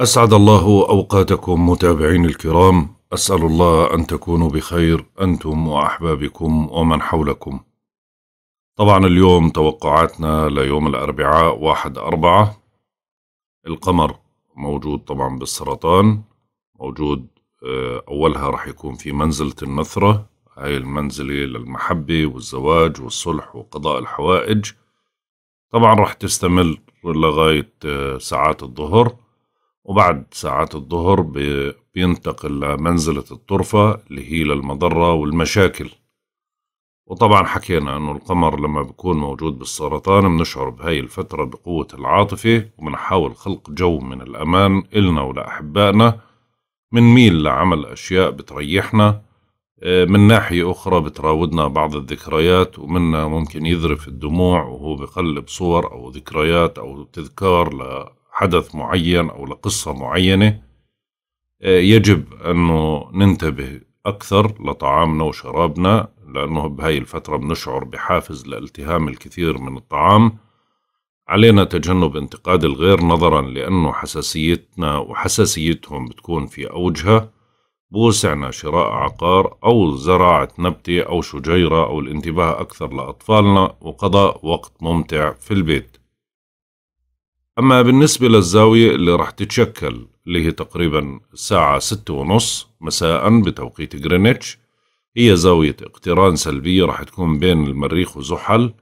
أسعد الله أوقاتكم متابعين الكرام أسأل الله أن تكونوا بخير أنتم وأحبابكم ومن حولكم طبعا اليوم توقعاتنا ليوم الأربعاء واحد أربعة القمر موجود طبعا بالسرطان موجود آه، أولها رح يكون في منزلة النثرة هاي المنزلة للمحبة والزواج والصلح وقضاء الحوائج طبعا رح تستمر لغاية آه، ساعات الظهر وبعد ساعات الظهر بينتقل لمنزلة الطرفة اللي هي للمضرة والمشاكل وطبعا حكينا أنه القمر لما بيكون موجود بالسرطان بنشعر بهاي الفترة بقوة العاطفة وبنحاول خلق جو من الأمان إلنا ولأحبائنا ميل لعمل أشياء بتريحنا آه، من ناحية أخرى بتراودنا بعض الذكريات ومنا ممكن يذرف الدموع وهو بقلب صور أو ذكريات أو تذكار حدث معين أو لقصة معينة آه، يجب أنه ننتبه أكثر لطعامنا وشرابنا لأنه بهاي الفترة بنشعر بحافز لالتهام الكثير من الطعام علينا تجنب انتقاد الغير نظرا لأنه حساسيتنا وحساسيتهم بتكون في أوجها بوسعنا شراء عقار أو زراعة نبتة أو شجيرة أو الانتباه أكثر لأطفالنا وقضاء وقت ممتع في البيت أما بالنسبة للزاوية اللي راح تتشكل اللي هي تقريبا الساعة ستة ونص مساء بتوقيت غرينتش هي زاوية اقتران سلبية راح تكون بين المريخ وزحل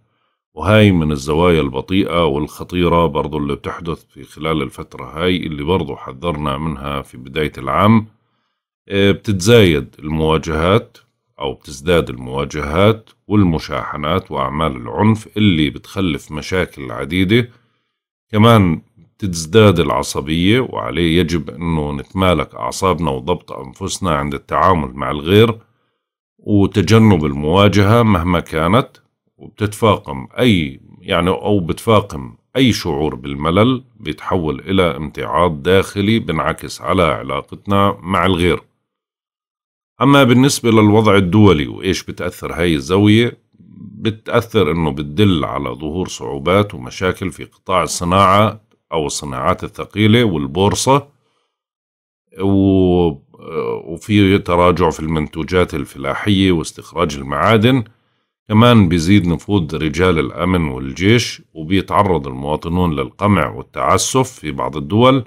وهاي من الزوايا البطيئة والخطيرة برضو اللي بتحدث في خلال الفترة هاي اللي برضو حذرنا منها في بداية العام آه، بتتزايد المواجهات أو بتزداد المواجهات والمشاحنات وأعمال العنف اللي بتخلف مشاكل عديدة كمان تزداد العصبية وعليه يجب أنه نتمالك أعصابنا وضبط أنفسنا عند التعامل مع الغير وتجنب المواجهة مهما كانت وبتتفاقم أي يعني أو بتفاقم أي شعور بالملل بيتحول إلى امتعاض داخلي بنعكس على علاقتنا مع الغير أما بالنسبة للوضع الدولي وإيش بتأثر هاي الزاوية بتأثر أنه بتدل على ظهور صعوبات ومشاكل في قطاع الصناعة أو الصناعات الثقيلة والبورصة وفي تراجع في المنتوجات الفلاحية واستخراج المعادن كمان بيزيد نفوذ رجال الأمن والجيش وبيتعرض المواطنون للقمع والتعسف في بعض الدول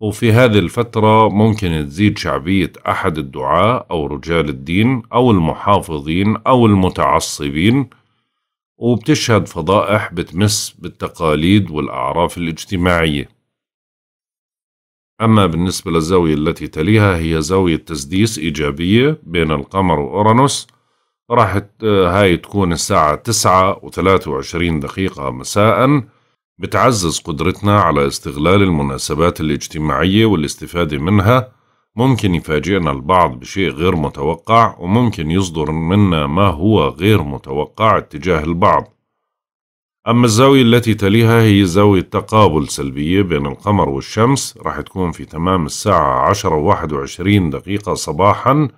وفي هذه الفترة ممكن تزيد شعبية أحد الدعاة أو رجال الدين أو المحافظين أو المتعصبين وبتشهد فضائح بتمس بالتقاليد والأعراف الاجتماعية أما بالنسبة للزاوية التي تليها هي زاوية تسديس إيجابية بين القمر وأورانوس راح هاي تكون الساعة تسعة وثلاثة وعشرين دقيقة مساءً بتعزز قدرتنا على استغلال المناسبات الاجتماعية والاستفادة منها ممكن يفاجئنا البعض بشيء غير متوقع وممكن يصدر منا ما هو غير متوقع اتجاه البعض أما الزاوية التي تليها هي زاوية تقابل سلبية بين القمر والشمس راح تكون في تمام الساعة عشرة وواحد وعشرين دقيقة صباحا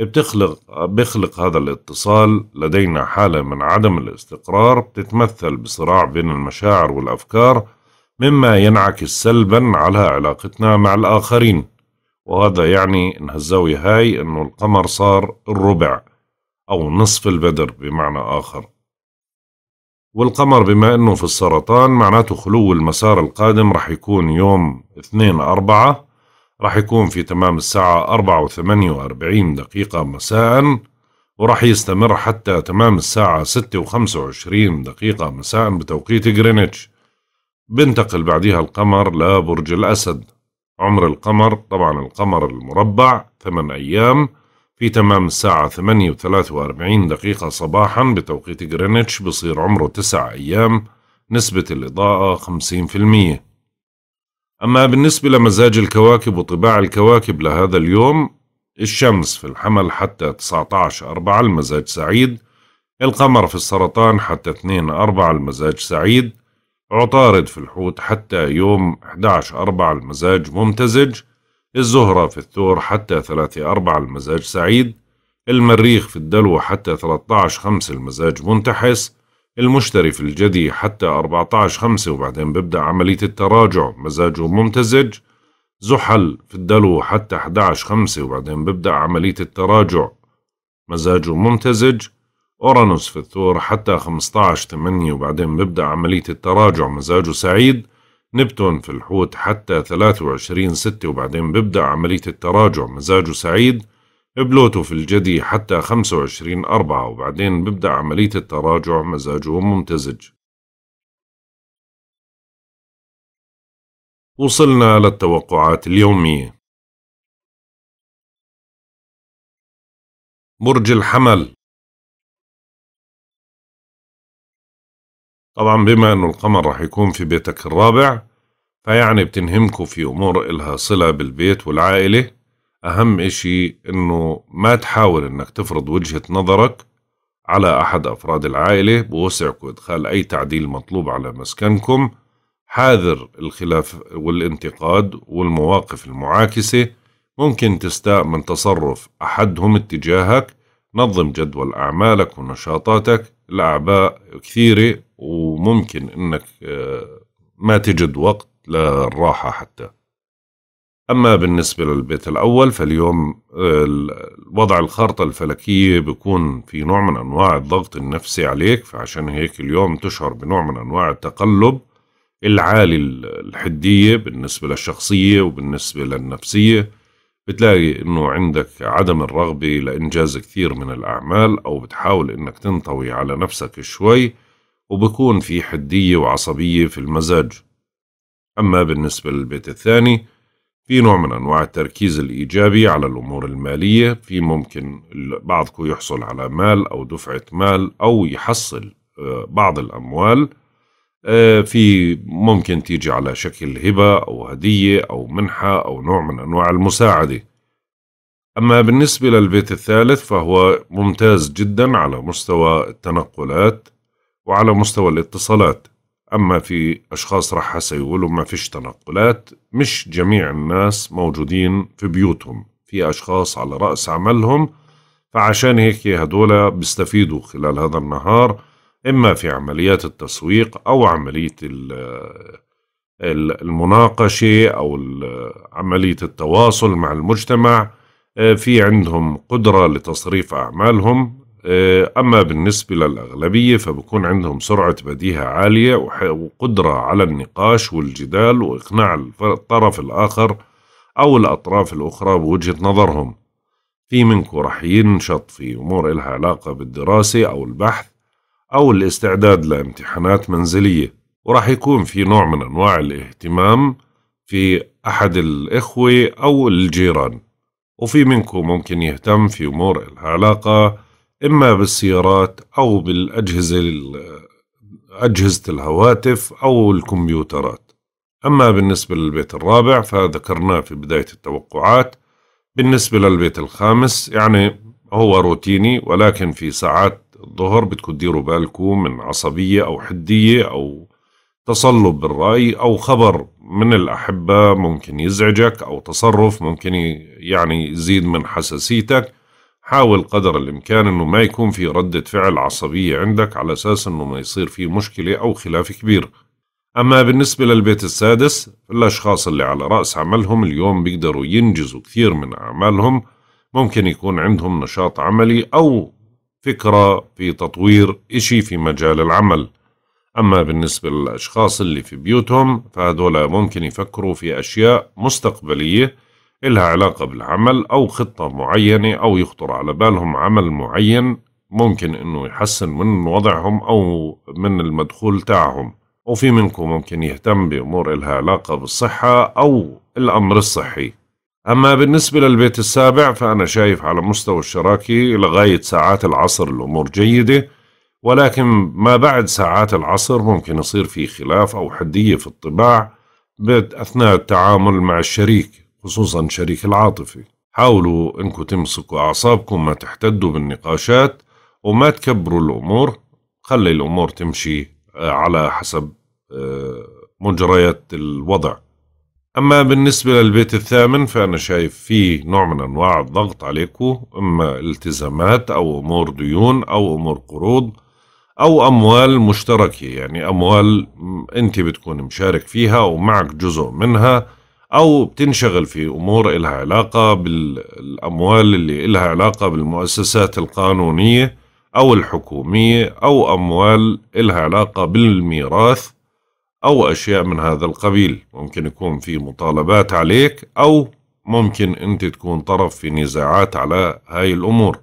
بتخلق بيخلق هذا الاتصال لدينا حالة من عدم الاستقرار بتتمثل بصراع بين المشاعر والأفكار مما ينعكس سلبا على علاقتنا مع الآخرين وهذا يعني إن الزاوية هاي إنه القمر صار الربع أو نصف البدر بمعنى آخر والقمر بما إنه في السرطان معناته خلو المسار القادم رح يكون يوم 2 أربعة رح يكون في تمام الساعة 4 وثمانية 48 دقيقة مساء ورح يستمر حتى تمام الساعة 6 وخمسة 25 دقيقة مساء بتوقيت غرينتش بنتقل بعدها القمر لبرج الأسد عمر القمر طبعا القمر المربع ثمان أيام في تمام الساعة ثمانية وثلاث وأربعين دقيقة صباحا بتوقيت غرينتش بصير عمره تسع أيام نسبة الإضاءة خمسين في المية أما بالنسبة لمزاج الكواكب وطباع الكواكب لهذا اليوم الشمس في الحمل حتى 19 4 المزاج سعيد القمر في السرطان حتى 2 4 المزاج سعيد عطارد في الحوت حتى يوم 11 أربعة المزاج ممتزج الزهرة في الثور حتى 3 أربعة المزاج سعيد المريخ في الدلو حتى 13 خمسة المزاج منتحس المشتري في الجدي حتى 14 خمسة وبعدين ببدأ عملية التراجع مزاجه ممتزج زحل في الدلو حتى 11 خمسة وبعدين ببدأ عملية التراجع مزاجه ممتزج أورانوس في الثور حتى 15 8 وبعدين بيبدأ عملية التراجع مزاجه سعيد نبتون في الحوت حتى 23 6 وبعدين بيبدأ عملية التراجع مزاجه سعيد بلوتو في الجدي حتى 25 4 وبعدين بيبدأ عملية التراجع مزاجه ممتزج وصلنا للتوقعات اليومية برج الحمل طبعا بما أنه القمر رح يكون في بيتك الرابع فيعني بتنهمكوا في أمور إلها صلة بالبيت والعائلة أهم إشي أنه ما تحاول أنك تفرض وجهة نظرك على أحد أفراد العائلة بوسعكم إدخال أي تعديل مطلوب على مسكنكم حاذر الخلاف والانتقاد والمواقف المعاكسة ممكن تستاء من تصرف أحدهم اتجاهك نظم جدول أعمالك ونشاطاتك الأعباء كثيرة و وممكن انك آه، ما تجد وقت للراحة حتى أما بالنسبة للبيت الأول فاليوم آه، الوضع الخارطة الفلكية بيكون في نوع من أنواع الضغط النفسي عليك فعشان هيك اليوم تشعر بنوع من أنواع التقلب العالي الحدية بالنسبة للشخصية وبالنسبة للنفسية بتلاقي انه عندك عدم الرغبة لإنجاز كثير من الأعمال أو بتحاول انك تنطوي على نفسك شوي وبكون في حدية وعصبية في المزاج أما بالنسبة للبيت الثاني في نوع من أنواع التركيز الإيجابي على الأمور المالية في ممكن بعضكم يحصل على مال أو دفعة مال أو يحصل آه، بعض الأموال آه، في ممكن تيجي على شكل هبة أو هدية أو منحة أو نوع من أنواع المساعدة أما بالنسبة للبيت الثالث فهو ممتاز جدا على مستوى التنقلات وعلى مستوى الاتصالات أما في أشخاص رح سيقولوا ما فيش تنقلات مش جميع الناس موجودين في بيوتهم في أشخاص على رأس عملهم فعشان هيك هدول بيستفيدوا خلال هذا النهار إما في عمليات التسويق أو عملية المناقشة أو عملية التواصل مع المجتمع آه، في عندهم قدرة لتصريف أعمالهم آه، أما بالنسبة للأغلبية فبكون عندهم سرعة بديهة عالية وقدرة على النقاش والجدال وإقناع الطرف الآخر أو الأطراف الأخرى بوجهة نظرهم في منكم رح ينشط في أمور إلها علاقة بالدراسة أو البحث أو الاستعداد لامتحانات منزلية وراح يكون في نوع من أنواع الاهتمام في أحد الإخوة أو الجيران وفي منكم ممكن يهتم في أمور إلها علاقة إما بالسيارات أو بالأجهزة أجهزة الهواتف أو الكمبيوترات أما بالنسبة للبيت الرابع فذكرناه في بداية التوقعات بالنسبة للبيت الخامس يعني هو روتيني ولكن في ساعات الظهر بدكم تديروا بالكم من عصبية أو حدية أو تصلب بالرأي أو خبر من الأحبة ممكن يزعجك أو تصرف ممكن يعني يزيد من حساسيتك حاول قدر الإمكان أنه ما يكون في ردة فعل عصبية عندك على أساس أنه ما يصير في مشكلة أو خلاف كبير أما بالنسبة للبيت السادس الأشخاص اللي على رأس عملهم اليوم بيقدروا ينجزوا كثير من أعمالهم ممكن يكون عندهم نشاط عملي أو فكرة في تطوير إشي في مجال العمل أما بالنسبة للأشخاص اللي في بيوتهم فهذولا ممكن يفكروا في أشياء مستقبلية إلها علاقة بالعمل أو خطة معينة أو يخطر على بالهم عمل معين ممكن إنه يحسن من وضعهم أو من المدخول تاعهم وفي منكم ممكن يهتم بأمور إلها علاقة بالصحة أو الأمر الصحي أما بالنسبة للبيت السابع فأنا شايف على مستوى الشراكة لغاية ساعات العصر الأمور جيدة ولكن ما بعد ساعات العصر ممكن يصير في خلاف أو حدية في الطباع أثناء التعامل مع الشريك خصوصا شريك العاطفة حاولوا انكم تمسكوا اعصابكم ما تحتدوا بالنقاشات وما تكبروا الامور خلي الامور تمشي آه، على حسب آه، مجريات الوضع أما بالنسبة للبيت الثامن فأنا شايف فيه نوع من أنواع الضغط عليكم إما التزامات أو أمور ديون أو أمور قروض أو أموال مشتركة يعني أموال أنت بتكون مشارك فيها ومعك جزء منها أو بتنشغل في أمور إلها علاقة بالأموال اللي إلها علاقة بالمؤسسات القانونية أو الحكومية أو أموال إلها علاقة بالميراث أو أشياء من هذا القبيل ممكن يكون في مطالبات عليك أو ممكن أنت تكون طرف في نزاعات على هاي الأمور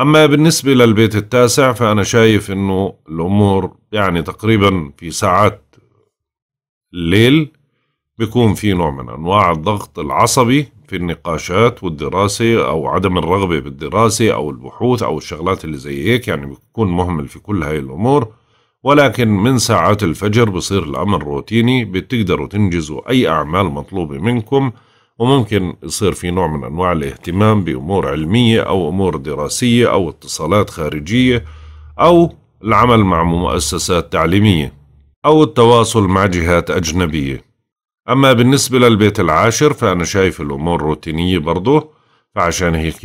أما بالنسبة للبيت التاسع فأنا شايف أنه الأمور يعني تقريبا في ساعات الليل بيكون في نوع من أنواع الضغط العصبي في النقاشات والدراسة أو عدم الرغبة بالدراسة أو البحوث أو الشغلات اللي زي هيك يعني بيكون مهمل في كل هاي الأمور ولكن من ساعات الفجر بصير الأمر روتيني بتقدروا تنجزوا أي أعمال مطلوبة منكم وممكن يصير في نوع من أنواع الاهتمام بأمور علمية أو أمور دراسية أو اتصالات خارجية أو العمل مع مؤسسات تعليمية أو التواصل مع جهات أجنبية أما بالنسبة للبيت العاشر فأنا شايف الأمور روتينية برضه فعشان هيك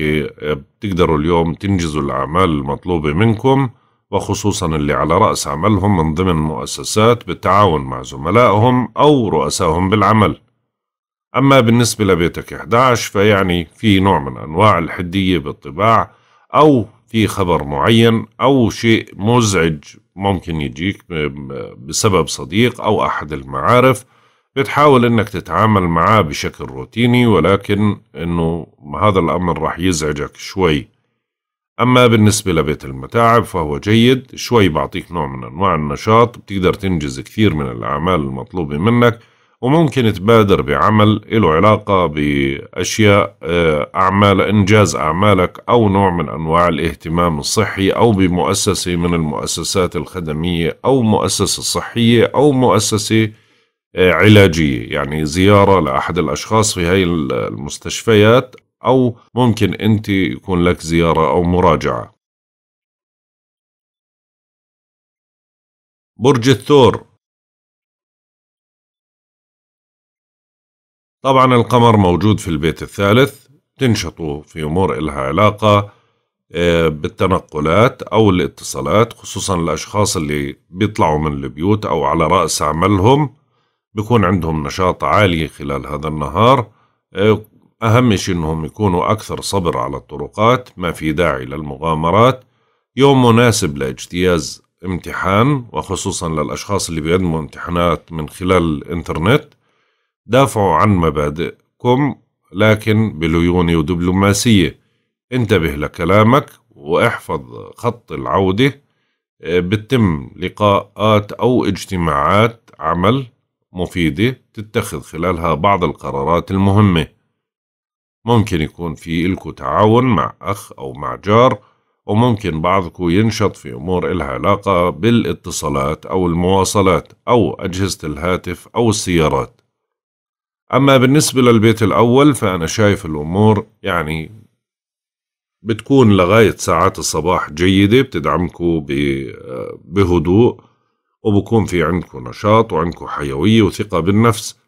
بتقدروا اليوم تنجزوا الأعمال المطلوبة منكم وخصوصا اللي على رأس عملهم من ضمن مؤسسات بالتعاون مع زملائهم أو رؤسائهم بالعمل أما بالنسبة لبيتك 11 فيعني في نوع من أنواع الحدية بالطباع أو في خبر معين أو شيء مزعج ممكن يجيك بسبب صديق أو أحد المعارف بتحاول انك تتعامل معاه بشكل روتيني ولكن انه هذا الامر راح يزعجك شوي اما بالنسبة لبيت المتاعب فهو جيد شوي بعطيك نوع من انواع النشاط بتقدر تنجز كثير من الاعمال المطلوبة منك وممكن تبادر بعمل له علاقة بأشياء آه، أعمال إنجاز أعمالك أو نوع من أنواع الاهتمام الصحي أو بمؤسسة من المؤسسات الخدمية أو مؤسسة صحية أو مؤسسة علاجية يعني زيارة لأحد الأشخاص في هاي المستشفيات أو ممكن أنت يكون لك زيارة أو مراجعة برج الثور طبعا القمر موجود في البيت الثالث تنشطوا في أمور إلها علاقة آه، بالتنقلات أو الاتصالات خصوصا الأشخاص اللي بيطلعوا من البيوت أو على رأس عملهم بيكون عندهم نشاط عالي خلال هذا النهار آه، أهم شيء أنهم يكونوا أكثر صبر على الطرقات ما في داعي للمغامرات يوم مناسب لاجتياز امتحان وخصوصا للأشخاص اللي بيقدموا امتحانات من خلال الإنترنت دافعوا عن مبادئكم لكن بليونة ودبلوماسية انتبه لكلامك واحفظ خط العودة آه، بتم لقاءات أو اجتماعات عمل مفيدة تتخذ خلالها بعض القرارات المهمة ممكن يكون في إلكو تعاون مع أخ أو مع جار وممكن بعضكو ينشط في أمور إلها علاقة بالاتصالات أو المواصلات أو أجهزة الهاتف أو السيارات أما بالنسبة للبيت الأول فأنا شايف الأمور يعني بتكون لغاية ساعات الصباح جيدة بتدعمكو بهدوء وبكون في عندكم نشاط وعندكم حيوية وثقة بالنفس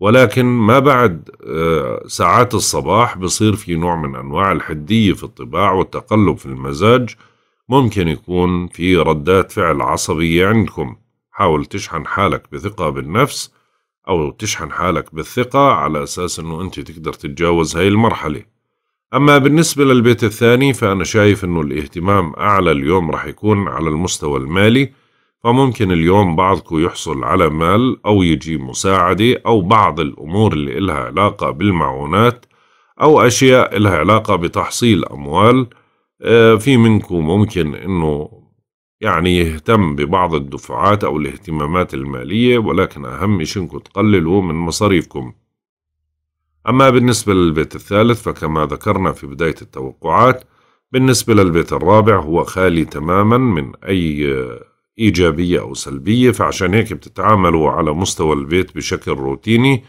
ولكن ما بعد آه، ساعات الصباح بصير في نوع من أنواع الحدية في الطباع والتقلب في المزاج ممكن يكون في ردات فعل عصبية عندكم حاول تشحن حالك بثقة بالنفس أو تشحن حالك بالثقة على أساس أنه أنت تقدر تتجاوز هاي المرحلة أما بالنسبة للبيت الثاني فأنا شايف أنه الاهتمام أعلى اليوم رح يكون على المستوى المالي فممكن اليوم بعضكم يحصل على مال أو يجيب مساعدة أو بعض الأمور اللي إلها علاقة بالمعونات أو أشياء إلها علاقة بتحصيل أموال آه، في منكم ممكن إنه يعني يهتم ببعض الدفعات أو الاهتمامات المالية ولكن أهم شيء إنكم تقللوا من مصاريفكم أما بالنسبة للبيت الثالث فكما ذكرنا في بداية التوقعات بالنسبة للبيت الرابع هو خالي تماما من أي إيجابية أو سلبية فعشان هيك بتتعاملوا على مستوى البيت بشكل روتيني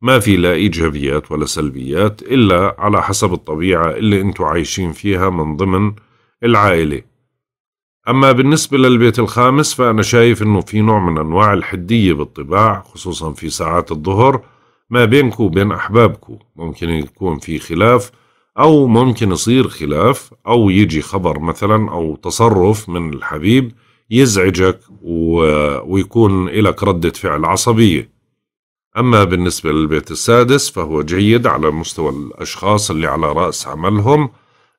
ما في لا إيجابيات ولا سلبيات إلا على حسب الطبيعة اللي أنتوا عايشين فيها من ضمن العائلة أما بالنسبة للبيت الخامس فأنا شايف أنه في نوع من أنواع الحدية بالطباع خصوصا في ساعات الظهر ما بينك وبين أحبابك ممكن يكون في خلاف أو ممكن يصير خلاف أو يجي خبر مثلا أو تصرف من الحبيب يزعجك ويكون لك ردة فعل عصبية أما بالنسبة للبيت السادس فهو جيد على مستوى الأشخاص اللي على رأس عملهم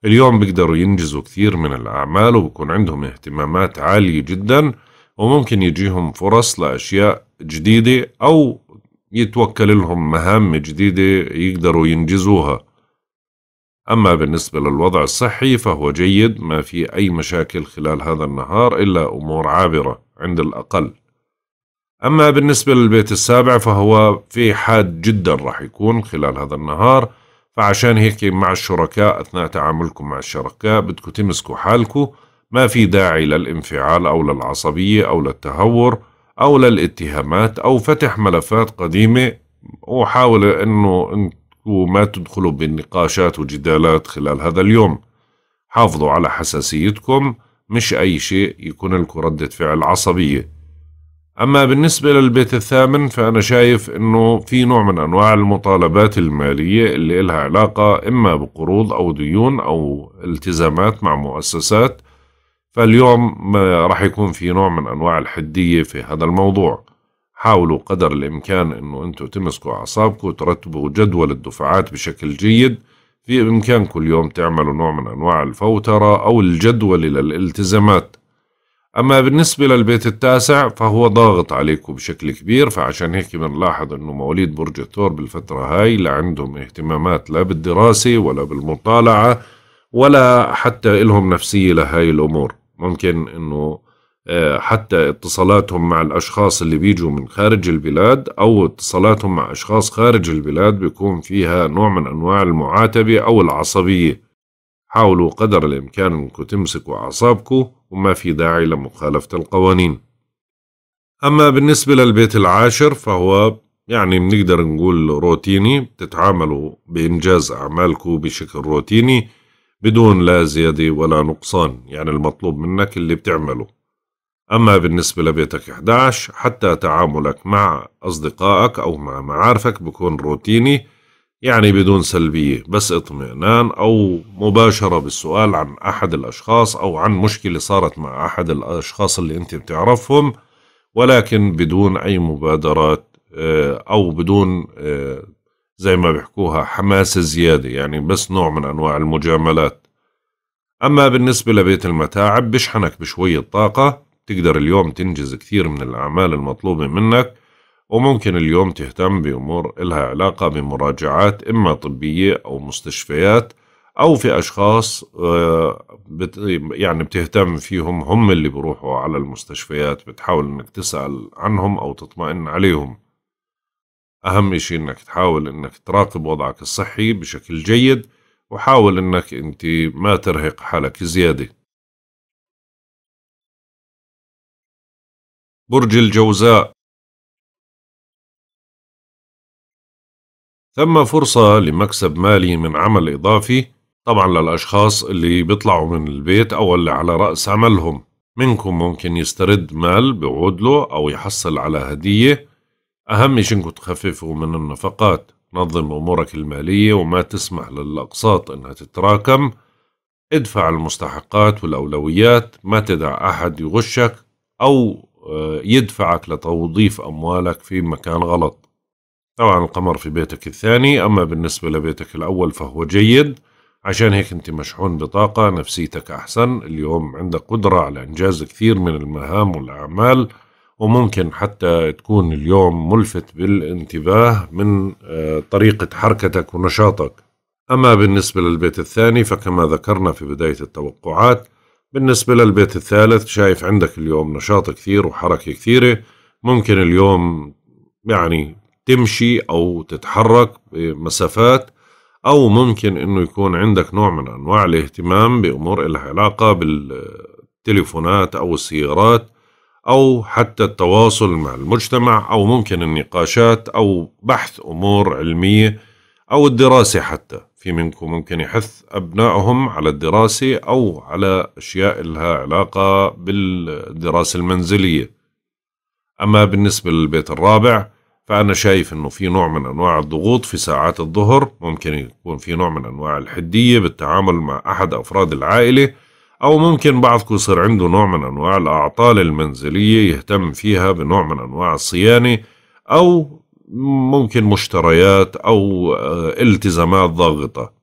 اليوم بيقدروا ينجزوا كثير من الأعمال وبكون عندهم اهتمامات عالية جدا وممكن يجيهم فرص لأشياء جديدة أو يتوكل لهم مهام جديدة يقدروا ينجزوها أما بالنسبة للوضع الصحي فهو جيد ما في أي مشاكل خلال هذا النهار إلا أمور عابرة عند الأقل أما بالنسبة للبيت السابع فهو في حاد جدا راح يكون خلال هذا النهار فعشان هيك مع الشركاء أثناء تعاملكم مع الشركاء بدكم تمسكوا حالكم ما في داعي للانفعال أو للعصبية أو للتهور أو للاتهامات أو فتح ملفات قديمة وحاول أنه وما تدخلوا بالنقاشات وجدالات خلال هذا اليوم حافظوا على حساسيتكم مش أي شيء يكون لكم ردة فعل عصبية أما بالنسبة للبيت الثامن فأنا شايف أنه في نوع من أنواع المطالبات المالية اللي إلها علاقة إما بقروض أو ديون أو التزامات مع مؤسسات فاليوم راح يكون في نوع من أنواع الحدية في هذا الموضوع حاولوا قدر الإمكان أنه أنتم تمسكوا أعصابكم وترتبوا جدول الدفعات بشكل جيد في كل اليوم تعملوا نوع من أنواع الفوترة أو الجدول للالتزامات أما بالنسبة للبيت التاسع فهو ضاغط عليكم بشكل كبير فعشان هيك بنلاحظ أنه مواليد برج الثور بالفترة هاي لا عندهم اهتمامات لا بالدراسة ولا بالمطالعة ولا حتى إلهم نفسية لهاي الأمور ممكن أنه آه، حتى اتصالاتهم مع الأشخاص اللي بيجوا من خارج البلاد أو اتصالاتهم مع أشخاص خارج البلاد بيكون فيها نوع من أنواع المعاتبة أو العصبية حاولوا قدر الإمكان أنكم تمسكوا أعصابكم وما في داعي لمخالفة القوانين أما بالنسبة للبيت العاشر فهو يعني بنقدر نقول روتيني بتتعاملوا بإنجاز أعمالكم بشكل روتيني بدون لا زيادة ولا نقصان يعني المطلوب منك اللي بتعمله أما بالنسبة لبيتك 11 حتى تعاملك مع أصدقائك أو مع معارفك بكون روتيني يعني بدون سلبية بس اطمئنان أو مباشرة بالسؤال عن أحد الأشخاص أو عن مشكلة صارت مع أحد الأشخاص اللي أنت بتعرفهم ولكن بدون أي مبادرات آه، أو بدون آه، زي ما بيحكوها حماس زيادة يعني بس نوع من أنواع المجاملات أما بالنسبة لبيت المتاعب بشحنك بشوية طاقة تقدر اليوم تنجز كثير من الأعمال المطلوبة منك وممكن اليوم تهتم بأمور إلها علاقة بمراجعات إما طبية أو مستشفيات أو في أشخاص آه، يعني بتهتم فيهم هم اللي بروحوا على المستشفيات بتحاول إنك تسأل عنهم أو تطمئن عليهم أهم شيء إنك تحاول إنك تراقب وضعك الصحي بشكل جيد وحاول إنك أنت ما ترهق حالك زيادة برج الجوزاء ثم فرصة لمكسب مالي من عمل إضافي طبعا للأشخاص اللي بيطلعوا من البيت أو اللي على رأس عملهم منكم ممكن يسترد مال بعود له أو يحصل على هدية أهم شيء إنكم تخففوا من النفقات نظم أمورك المالية وما تسمح للأقساط إنها تتراكم ادفع المستحقات والأولويات ما تدع أحد يغشك أو آه، يدفعك لتوظيف أموالك في مكان غلط طبعا القمر في بيتك الثاني أما بالنسبة لبيتك الأول فهو جيد عشان هيك أنت مشحون بطاقة نفسيتك أحسن اليوم عندك قدرة على إنجاز كثير من المهام والأعمال وممكن حتى تكون اليوم ملفت بالانتباه من آه، طريقة حركتك ونشاطك أما بالنسبة للبيت الثاني فكما ذكرنا في بداية التوقعات بالنسبة للبيت الثالث شايف عندك اليوم نشاط كثير وحركة كثيرة ممكن اليوم يعني تمشي أو تتحرك بمسافات أو ممكن أنه يكون عندك نوع من أنواع الاهتمام بأمور لها علاقة بالتليفونات أو السيارات أو حتى التواصل مع المجتمع أو ممكن النقاشات أو بحث أمور علمية أو الدراسة حتى في منكم ممكن يحث أبنائهم على الدراسة أو على أشياء لها علاقة بالدراسة المنزلية أما بالنسبة للبيت الرابع فأنا شايف أنه في نوع من أنواع الضغوط في ساعات الظهر ممكن يكون في نوع من أنواع الحدية بالتعامل مع أحد أفراد العائلة أو ممكن بعضكم يصير عنده نوع من أنواع الأعطال المنزلية يهتم فيها بنوع من أنواع الصيانة أو ممكن مشتريات أو آه، التزامات ضاغطة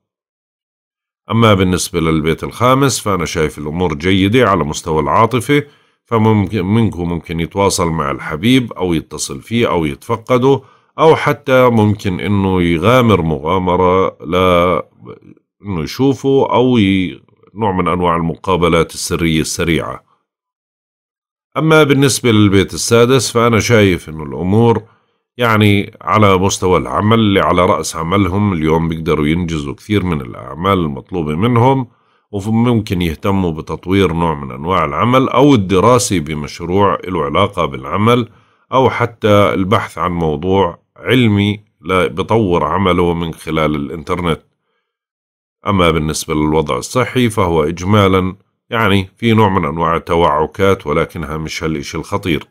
أما بالنسبة للبيت الخامس فأنا شايف الأمور جيدة على مستوى العاطفة فممكن منكم ممكن يتواصل مع الحبيب أو يتصل فيه أو يتفقده أو حتى ممكن إنه يغامر مغامرة لا إنه يشوفه أو ي... نوع من أنواع المقابلات السرية السريعة أما بالنسبة للبيت السادس فأنا شايف إنه الأمور يعني على مستوى العمل اللي على رأس عملهم اليوم بيقدروا ينجزوا كثير من الأعمال المطلوبة منهم وممكن يهتموا بتطوير نوع من أنواع العمل أو الدراسة بمشروع له علاقة بالعمل أو حتى البحث عن موضوع علمي بطور عمله من خلال الإنترنت أما بالنسبة للوضع الصحي فهو إجمالا يعني في نوع من أنواع التوعكات ولكنها مش هالإشي الخطير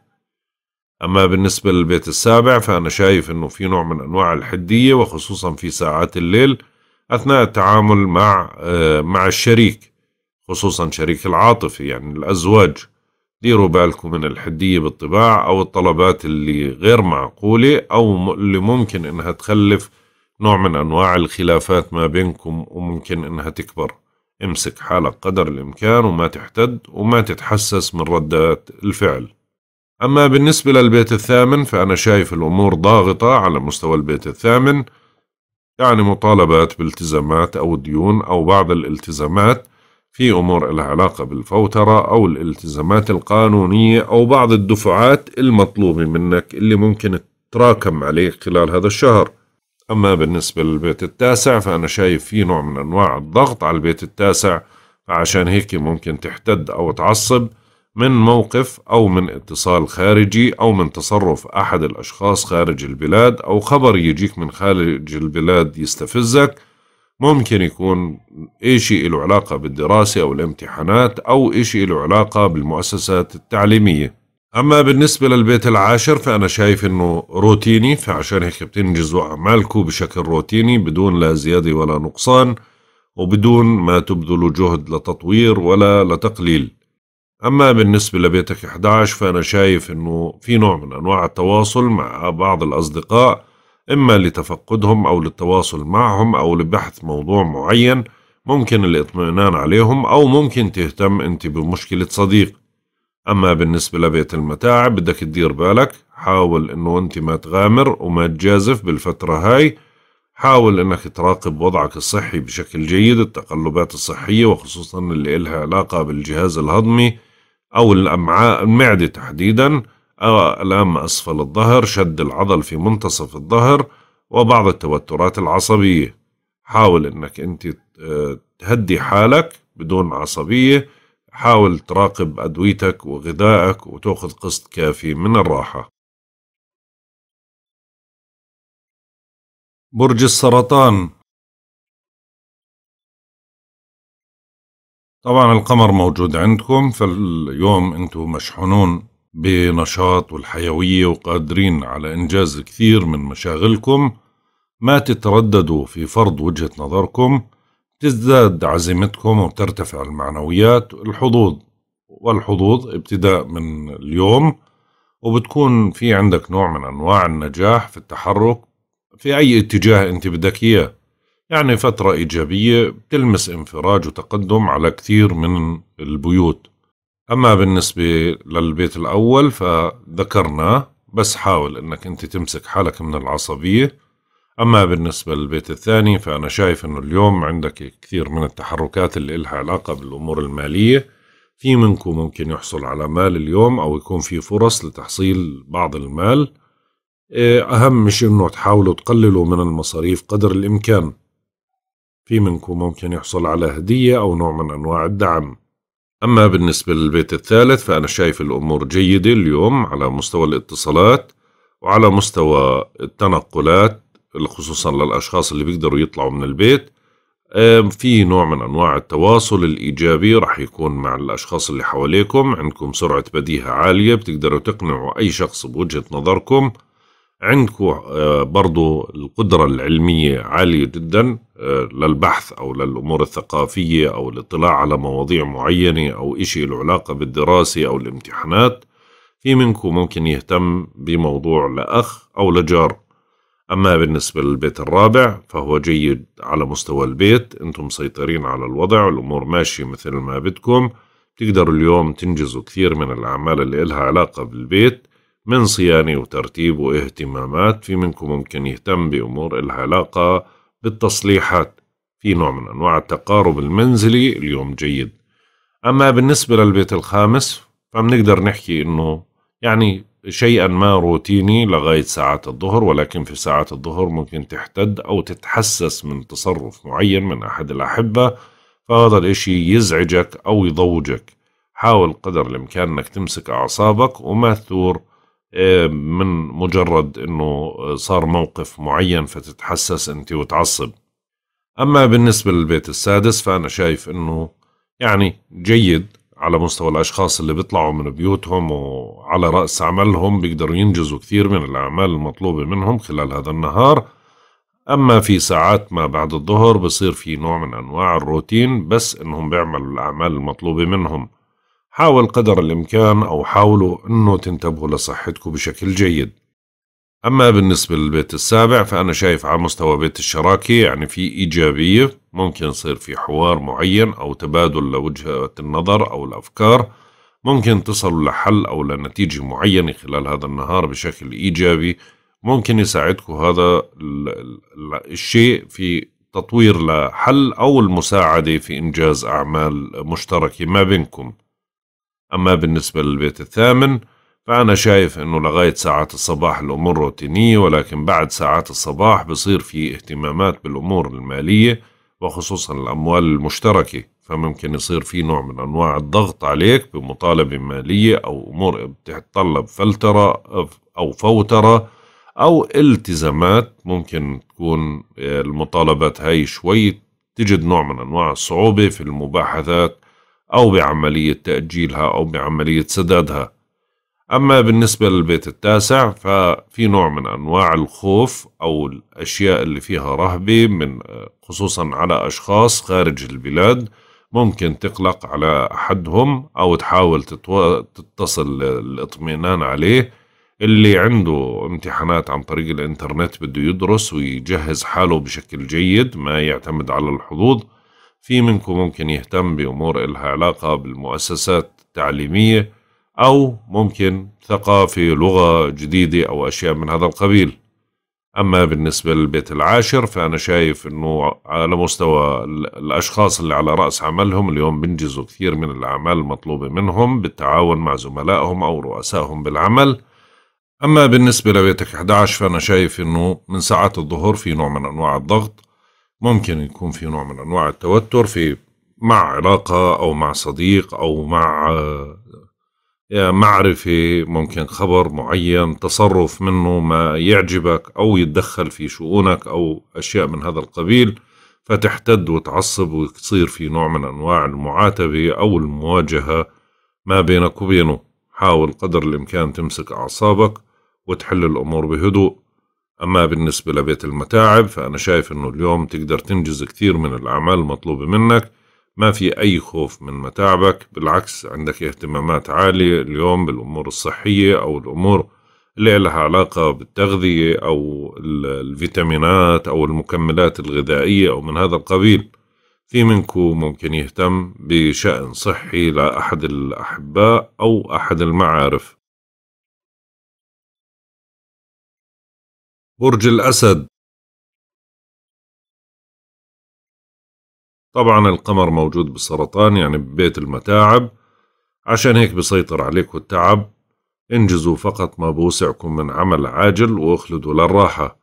أما بالنسبة للبيت السابع فأنا شايف أنه في نوع من أنواع الحدية وخصوصا في ساعات الليل أثناء التعامل مع آه، مع الشريك خصوصا شريك العاطفي يعني الأزواج ديروا بالكم من الحدية بالطباع أو الطلبات اللي غير معقولة أو اللي ممكن أنها تخلف نوع من أنواع الخلافات ما بينكم وممكن أنها تكبر امسك حالك قدر الإمكان وما تحتد وما تتحسس من ردات الفعل أما بالنسبة للبيت الثامن فأنا شايف الأمور ضاغطة على مستوى البيت الثامن يعني مطالبات بالتزامات أو ديون أو بعض الالتزامات في أمور العلاقة علاقة بالفوترة أو الالتزامات القانونية أو بعض الدفعات المطلوبة منك اللي ممكن تراكم عليك خلال هذا الشهر أما بالنسبة للبيت التاسع فأنا شايف في نوع من أنواع الضغط على البيت التاسع فعشان هيك ممكن تحتد أو تعصب من موقف أو من اتصال خارجي أو من تصرف أحد الأشخاص خارج البلاد أو خبر يجيك من خارج البلاد يستفزك ممكن يكون إشي له علاقة بالدراسة أو الامتحانات أو إشي له علاقة بالمؤسسات التعليمية أما بالنسبة للبيت العاشر فأنا شايف أنه روتيني فعشان هيك بتنجزوا أعمالكم بشكل روتيني بدون لا زيادة ولا نقصان وبدون ما تبذلوا جهد لتطوير ولا لتقليل أما بالنسبة لبيتك 11 فأنا شايف أنه في نوع من أنواع التواصل مع بعض الأصدقاء إما لتفقدهم أو للتواصل معهم أو لبحث موضوع معين ممكن الاطمئنان عليهم أو ممكن تهتم أنت بمشكلة صديق أما بالنسبة لبيت المتاعب بدك تدير بالك حاول أنه أنت ما تغامر وما تجازف بالفترة هاي حاول أنك تراقب وضعك الصحي بشكل جيد التقلبات الصحية وخصوصا اللي إلها علاقة بالجهاز الهضمي أو الأمعاء المعدة تحديدا أو ألام أسفل الظهر شد العضل في منتصف الظهر وبعض التوترات العصبية حاول أنك أنت آه، تهدي حالك بدون عصبية حاول تراقب أدويتك وغذائك وتأخذ قسط كافي من الراحة برج السرطان طبعا القمر موجود عندكم فاليوم انتم مشحونون بنشاط والحيوية وقادرين على إنجاز كثير من مشاغلكم ما تترددوا في فرض وجهة نظركم تزداد عزيمتكم وترتفع المعنويات الحظوظ والحظوظ ابتداء من اليوم وبتكون في عندك نوع من أنواع النجاح في التحرك في أي اتجاه أنت بدك إياه يعني فترة إيجابية بتلمس انفراج وتقدم على كثير من البيوت أما بالنسبة للبيت الأول فذكرناه بس حاول أنك أنت تمسك حالك من العصبية أما بالنسبة للبيت الثاني فأنا شايف أنه اليوم عندك كثير من التحركات اللي إلها علاقة بالأمور المالية في منكم ممكن يحصل على مال اليوم أو يكون في فرص لتحصيل بعض المال إيه، أهم مش أنه تحاولوا تقللوا من المصاريف قدر الإمكان في منكم ممكن يحصل على هدية أو نوع من أنواع الدعم أما بالنسبة للبيت الثالث فأنا شايف الأمور جيدة اليوم على مستوى الاتصالات وعلى مستوى التنقلات خصوصا للأشخاص اللي بيقدروا يطلعوا من البيت في نوع من أنواع التواصل الإيجابي رح يكون مع الأشخاص اللي حواليكم عندكم سرعة بديهة عالية بتقدروا تقنعوا أي شخص بوجهة نظركم عندكم آه، برضو القدرة العلمية عالية جدا للبحث أو للأمور الثقافية أو الاطلاع على مواضيع معينة أو إشي له علاقة بالدراسة أو الامتحانات في منكم ممكن يهتم بموضوع لأخ أو لجار أما بالنسبة للبيت الرابع فهو جيد على مستوى البيت أنتم مسيطرين على الوضع والأمور ماشية مثل ما بدكم تقدروا اليوم تنجزوا كثير من الأعمال اللي إلها علاقة بالبيت من صيانة وترتيب واهتمامات في منكم ممكن يهتم بأمور إلها علاقة بالتصليحات في نوع من أنواع التقارب المنزلي اليوم جيد أما بالنسبة للبيت الخامس فبنقدر نحكي أنه يعني شيئا ما روتيني لغاية ساعات الظهر ولكن في ساعات الظهر ممكن تحتد أو تتحسس من تصرف معين من أحد الأحبة فهذا الإشي يزعجك أو يضوجك حاول قدر الإمكان أنك تمسك أعصابك وما تثور آه، من مجرد انه صار موقف معين فتتحسس انت وتعصب اما بالنسبه للبيت السادس فانا شايف انه يعني جيد على مستوى الاشخاص اللي بيطلعوا من بيوتهم وعلى راس عملهم بيقدروا ينجزوا كثير من الاعمال المطلوبه منهم خلال هذا النهار اما في ساعات ما بعد الظهر بصير في نوع من انواع الروتين بس انهم بيعملوا الاعمال المطلوبه منهم حاول قدر الإمكان أو حاولوا أنه تنتبهوا لصحتكم بشكل جيد أما بالنسبة للبيت السابع فأنا شايف على مستوى بيت الشراكة يعني في إيجابية ممكن يصير في حوار معين أو تبادل لوجهة النظر أو الأفكار ممكن تصلوا لحل أو لنتيجة معينة خلال هذا النهار بشكل إيجابي ممكن يساعدكم هذا الشيء في تطوير لحل أو المساعدة في إنجاز أعمال مشتركة ما بينكم أما بالنسبة للبيت الثامن فأنا شايف إنه لغاية ساعات الصباح الأمور روتينية ولكن بعد ساعات الصباح بصير في اهتمامات بالأمور المالية وخصوصا الأموال المشتركة فممكن يصير في نوع من أنواع الضغط عليك بمطالبة مالية أو أمور بتتطلب فلترة أو فوترة أو التزامات ممكن تكون آه، المطالبات هاي شوي تجد نوع من أنواع الصعوبة في المباحثات أو بعملية تأجيلها أو بعملية سدادها أما بالنسبة للبيت التاسع ففي نوع من أنواع الخوف أو الأشياء اللي فيها رهبة من خصوصا على أشخاص خارج البلاد ممكن تقلق على أحدهم أو تحاول تتو... تتصل الإطمئنان عليه اللي عنده امتحانات عن طريق الإنترنت بده يدرس ويجهز حاله بشكل جيد ما يعتمد على الحظوظ في منكم ممكن يهتم بأمور إلها علاقة بالمؤسسات التعليمية أو ممكن ثقافة لغة جديدة أو أشياء من هذا القبيل أما بالنسبة للبيت العاشر فأنا شايف أنه على مستوى الأشخاص اللي على رأس عملهم اليوم بينجزوا كثير من الأعمال المطلوبة منهم بالتعاون مع زملائهم أو رؤسائهم بالعمل أما بالنسبة لبيتك 11 فأنا شايف أنه من ساعات الظهر في نوع من أنواع الضغط ممكن يكون في نوع من انواع التوتر في مع علاقه او مع صديق او مع آه، معرفه ممكن خبر معين تصرف منه ما يعجبك او يتدخل في شؤونك او اشياء من هذا القبيل فتحتد وتعصب وتصير في نوع من انواع المعاتبه او المواجهه ما بينك وبينه حاول قدر الامكان تمسك اعصابك وتحل الامور بهدوء أما بالنسبة لبيت المتاعب فأنا شايف أنه اليوم تقدر تنجز كثير من الأعمال المطلوبة منك ما في أي خوف من متاعبك بالعكس عندك اهتمامات عالية اليوم بالأمور الصحية أو الأمور اللي لها علاقة بالتغذية أو الفيتامينات أو المكملات الغذائية أو من هذا القبيل في منكو ممكن يهتم بشأن صحي لأحد الأحباء أو أحد المعارف برج الأسد طبعا القمر موجود بالسرطان يعني ببيت المتاعب عشان هيك بسيطر عليك التعب انجزوا فقط ما بوسعكم من عمل عاجل واخلدوا للراحة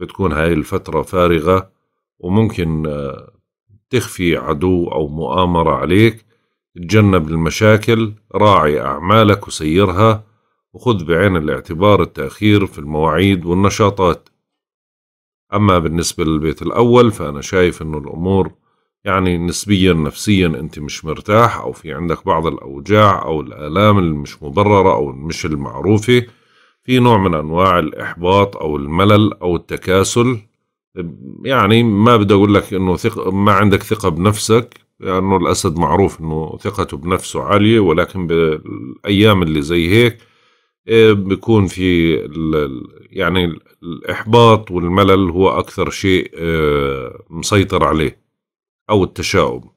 بتكون هاي الفترة فارغة وممكن آه، تخفي عدو أو مؤامرة عليك تجنب المشاكل راعي أعمالك وسيرها وخذ بعين الاعتبار التأخير في المواعيد والنشاطات أما بالنسبة للبيت الأول فأنا شايف أنه الأمور يعني نسبيا نفسيا أنت مش مرتاح أو في عندك بعض الأوجاع أو الآلام المش مبررة أو مش المعروفة في نوع من أنواع الإحباط أو الملل أو التكاسل يعني ما بدي أقول لك أنه ثق ما عندك ثقة بنفسك لأنه يعني الأسد معروف أنه ثقته بنفسه عالية ولكن بالأيام اللي زي هيك إيه، بيكون في يعني الإحباط والملل هو أكثر شيء إيه، مسيطر عليه أو التشاؤم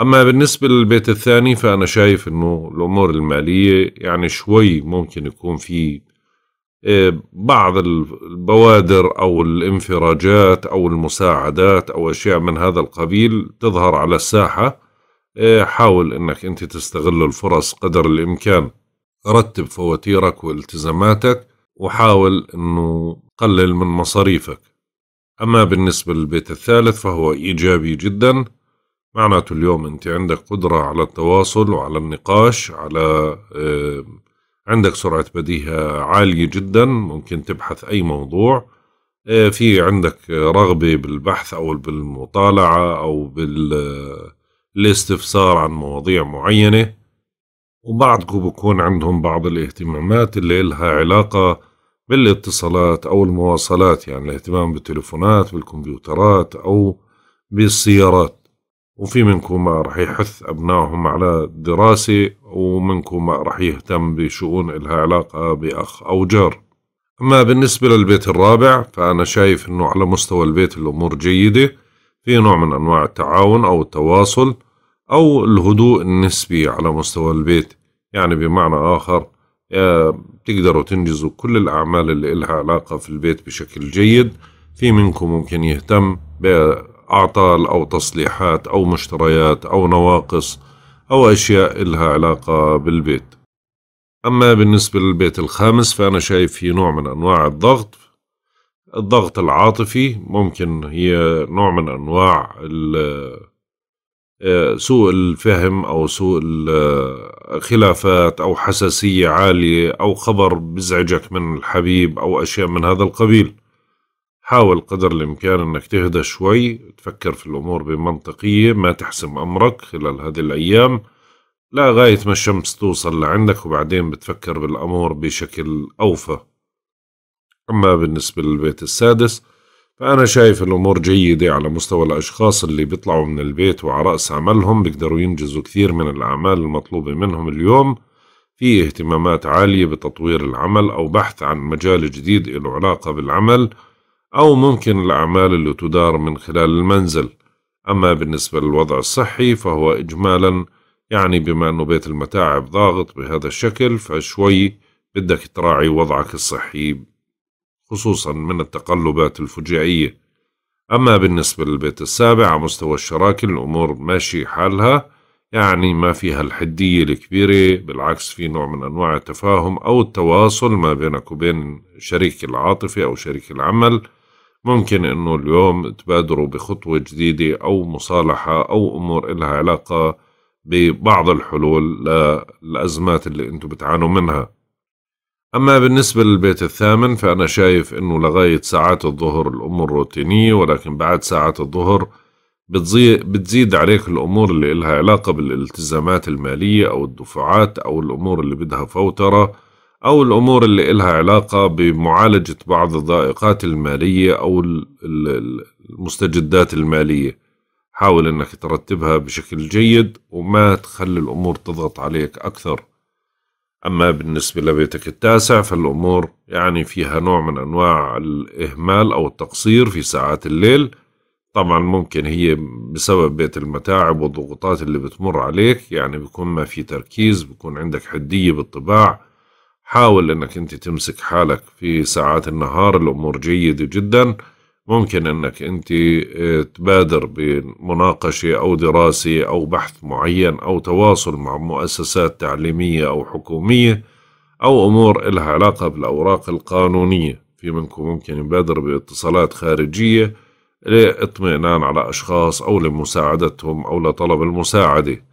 أما بالنسبة للبيت الثاني فأنا شايف أنه الأمور المالية يعني شوي ممكن يكون في إيه، بعض البوادر أو الانفراجات أو المساعدات أو أشياء من هذا القبيل تظهر على الساحة حاول أنك أنت تستغل الفرص قدر الإمكان رتب فواتيرك والتزاماتك وحاول أنه قلل من مصاريفك أما بالنسبة للبيت الثالث فهو إيجابي جدا معناته اليوم أنت عندك قدرة على التواصل وعلى النقاش على آه، عندك سرعة بديهة عالية جدا ممكن تبحث أي موضوع آه، في عندك رغبة بالبحث أو بالمطالعة أو بالاستفسار عن مواضيع معينة وبعضكم بكون عندهم بعض الاهتمامات اللي إلها علاقة بالاتصالات أو المواصلات يعني الاهتمام بالتليفونات بالكمبيوترات أو بالسيارات وفي منكم ما رح يحث أبنائهم على الدراسة ومنكم ما رح يهتم بشؤون إلها علاقة بأخ أو جار أما بالنسبة للبيت الرابع فأنا شايف أنه على مستوى البيت الأمور جيدة في نوع من أنواع التعاون أو التواصل أو الهدوء النسبي على مستوى البيت يعني بمعنى آخر آه، تقدروا تنجزوا كل الأعمال اللي إلها علاقة في البيت بشكل جيد في منكم ممكن يهتم بأعطال أو تصليحات أو مشتريات أو نواقص أو أشياء إلها علاقة بالبيت أما بالنسبة للبيت الخامس فأنا شايف في نوع من أنواع الضغط الضغط العاطفي ممكن هي نوع من أنواع سوء الفهم او سوء الخلافات او حساسيه عاليه او خبر بزعجك من الحبيب او اشياء من هذا القبيل حاول قدر الامكان انك تهدى شوي تفكر في الامور بمنطقيه ما تحسم امرك خلال هذه الايام لغايه ما الشمس توصل لعندك وبعدين بتفكر بالامور بشكل اوفى اما بالنسبه للبيت السادس فأنا شايف الأمور جيدة على مستوى الأشخاص اللي بيطلعوا من البيت وعلى رأس عملهم بيقدروا ينجزوا كثير من الأعمال المطلوبة منهم اليوم في اهتمامات عالية بتطوير العمل أو بحث عن مجال جديد له علاقة بالعمل أو ممكن الأعمال اللي تدار من خلال المنزل أما بالنسبة للوضع الصحي فهو إجمالا يعني بما أنه بيت المتاعب ضاغط بهذا الشكل فشوي بدك تراعي وضعك الصحي خصوصا من التقلبات الفجائية أما بالنسبة للبيت السابع على مستوى الشراكة الأمور ماشي حالها يعني ما فيها الحدية الكبيرة بالعكس في نوع من أنواع التفاهم أو التواصل ما بينك وبين شريك العاطفة أو شريك العمل ممكن أنه اليوم تبادروا بخطوة جديدة أو مصالحة أو أمور إلها علاقة ببعض الحلول للأزمات اللي أنتم بتعانوا منها أما بالنسبة للبيت الثامن فأنا شايف أنه لغاية ساعات الظهر الأمور روتينية ولكن بعد ساعات الظهر بتزيد عليك الأمور اللي إلها علاقة بالالتزامات المالية أو الدفعات أو الأمور اللي بدها فوترة أو الأمور اللي إلها علاقة بمعالجة بعض الضائقات المالية أو المستجدات المالية حاول أنك ترتبها بشكل جيد وما تخلي الأمور تضغط عليك أكثر أما بالنسبة لبيتك التاسع فالأمور يعني فيها نوع من أنواع الإهمال أو التقصير في ساعات الليل طبعا ممكن هي بسبب بيت المتاعب والضغوطات اللي بتمر عليك يعني بيكون ما في تركيز بيكون عندك حدية بالطباع حاول أنك أنت تمسك حالك في ساعات النهار الأمور جيدة جداً ممكن انك انت آه، تبادر بمناقشه او دراسه او بحث معين او تواصل مع مؤسسات تعليميه او حكوميه او امور لها علاقه بالاوراق القانونيه في منكم ممكن يبادر باتصالات خارجيه لاطمئنان على اشخاص او لمساعدتهم او لطلب المساعده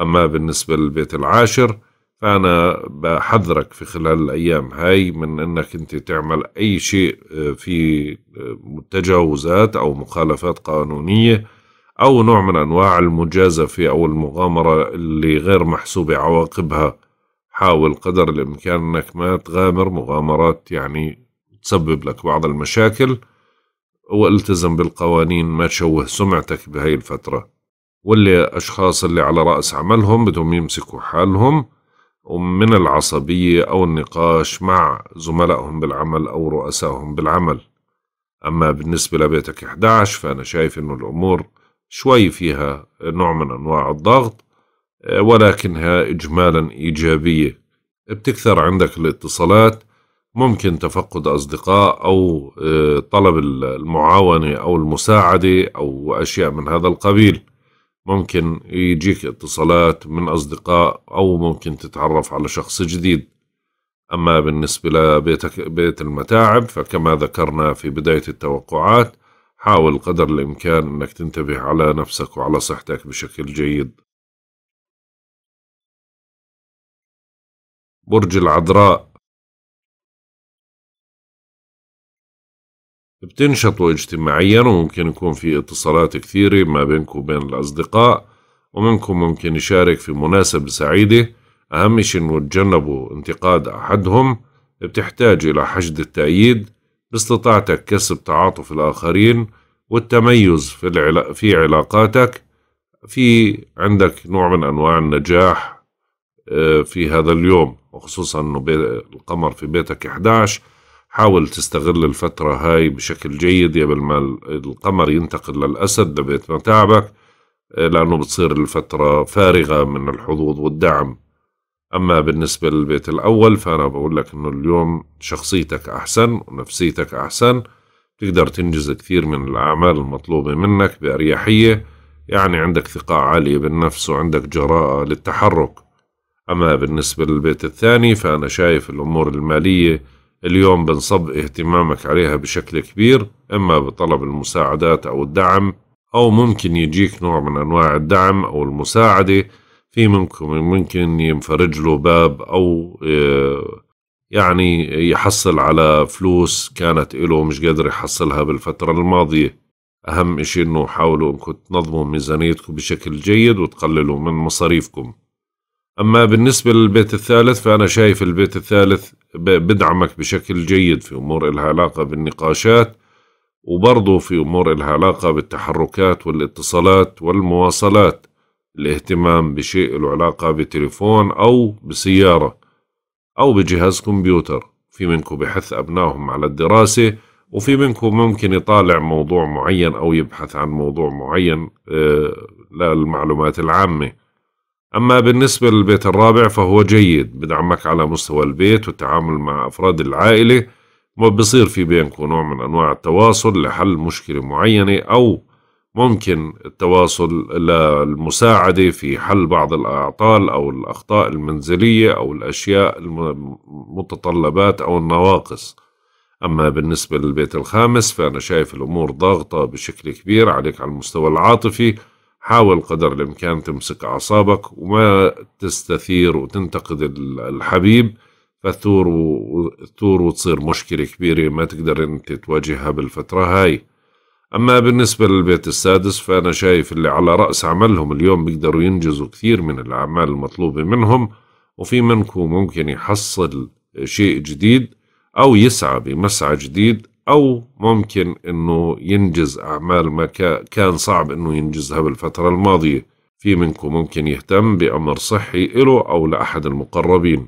اما بالنسبه للبيت العاشر فأنا بحذرك في خلال الأيام هاي من أنك أنت تعمل أي شيء آه، في آه، تجاوزات أو مخالفات قانونية أو نوع من أنواع المجازفة أو المغامرة اللي غير محسوبة عواقبها حاول قدر الإمكان أنك ما تغامر مغامرات يعني تسبب لك بعض المشاكل والتزم بالقوانين ما تشوه سمعتك بهاي الفترة واللي أشخاص اللي على رأس عملهم بدهم يمسكوا حالهم من العصبية أو النقاش مع زملائهم بالعمل أو رؤسائهم بالعمل أما بالنسبة لبيتك 11 فأنا شايف أنه الأمور شوي فيها نوع من أنواع الضغط ولكنها إجمالا إيجابية بتكثر عندك الاتصالات ممكن تفقد أصدقاء أو آه، طلب المعاونة أو المساعدة أو أشياء من هذا القبيل ممكن يجيك اتصالات من أصدقاء أو ممكن تتعرف على شخص جديد أما بالنسبة لبيتك بيت المتاعب فكما ذكرنا في بداية التوقعات حاول قدر الإمكان أنك تنتبه على نفسك وعلى صحتك بشكل جيد برج العذراء بتنشطوا اجتماعيا وممكن يكون في اتصالات كثيرة ما بينكم وبين الأصدقاء ومنكم ممكن يشارك في مناسبة سعيدة أهم شيء إنه تجنبوا انتقاد أحدهم بتحتاج إلى حشد التأييد باستطاعتك كسب تعاطف الآخرين والتميز في, العلا... في علاقاتك في عندك نوع من أنواع النجاح آه، في هذا اليوم وخصوصا أنه القمر في بيتك 11 حاول تستغل الفترة هاي بشكل جيد قبل ما القمر ينتقل للأسد لبيت متاعبك آه، لأنه بتصير الفترة فارغة من الحظوظ والدعم أما بالنسبة للبيت الأول فأنا بقول لك إنه اليوم شخصيتك أحسن ونفسيتك أحسن تقدر تنجز كثير من الأعمال المطلوبة منك بأريحية يعني عندك ثقة عالية بالنفس وعندك جراءة للتحرك أما بالنسبة للبيت الثاني فأنا شايف الأمور المالية اليوم بنصب اهتمامك عليها بشكل كبير إما بطلب المساعدات أو الدعم أو ممكن يجيك نوع من أنواع الدعم أو المساعدة في منكم ممكن ينفرج له باب أو آه، يعني يحصل على فلوس كانت له مش قادر يحصلها بالفترة الماضية أهم إشي إنه حاولوا إنكم تنظموا ميزانيتكم بشكل جيد وتقللوا من مصاريفكم أما بالنسبة للبيت الثالث فأنا شايف البيت الثالث بدعمك بشكل جيد في أمور إلها علاقة بالنقاشات وبرضه في أمور إلها علاقة بالتحركات والاتصالات والمواصلات الاهتمام بشيء له علاقة بتليفون أو بسيارة أو بجهاز كمبيوتر في منكم بحث أبنائهم على الدراسة وفي منكم ممكن يطالع موضوع معين أو يبحث عن موضوع معين آه، للمعلومات العامة أما بالنسبة للبيت الرابع فهو جيد بدعمك على مستوى البيت والتعامل مع أفراد العائلة بصير في بينكم نوع من أنواع التواصل لحل مشكلة معينة أو ممكن التواصل للمساعدة في حل بعض الأعطال أو الأخطاء المنزلية أو الأشياء المتطلبات أو النواقص أما بالنسبة للبيت الخامس فأنا شايف الأمور ضاغطة بشكل كبير عليك على المستوى العاطفي حاول قدر الإمكان تمسك أعصابك وما تستثير وتنتقد الحبيب فتثور وتثور وتصير مشكلة كبيرة ما تقدر أنت تواجهها بالفترة هاي أما بالنسبة للبيت السادس فأنا شايف اللي على رأس عملهم اليوم بيقدروا ينجزوا كثير من الأعمال المطلوبة منهم وفي منكم ممكن يحصل شيء جديد أو يسعى بمسعى جديد او ممكن انه ينجز اعمال ما كان صعب انه ينجزها بالفتره الماضيه في منكم ممكن يهتم بامر صحي إله او لاحد المقربين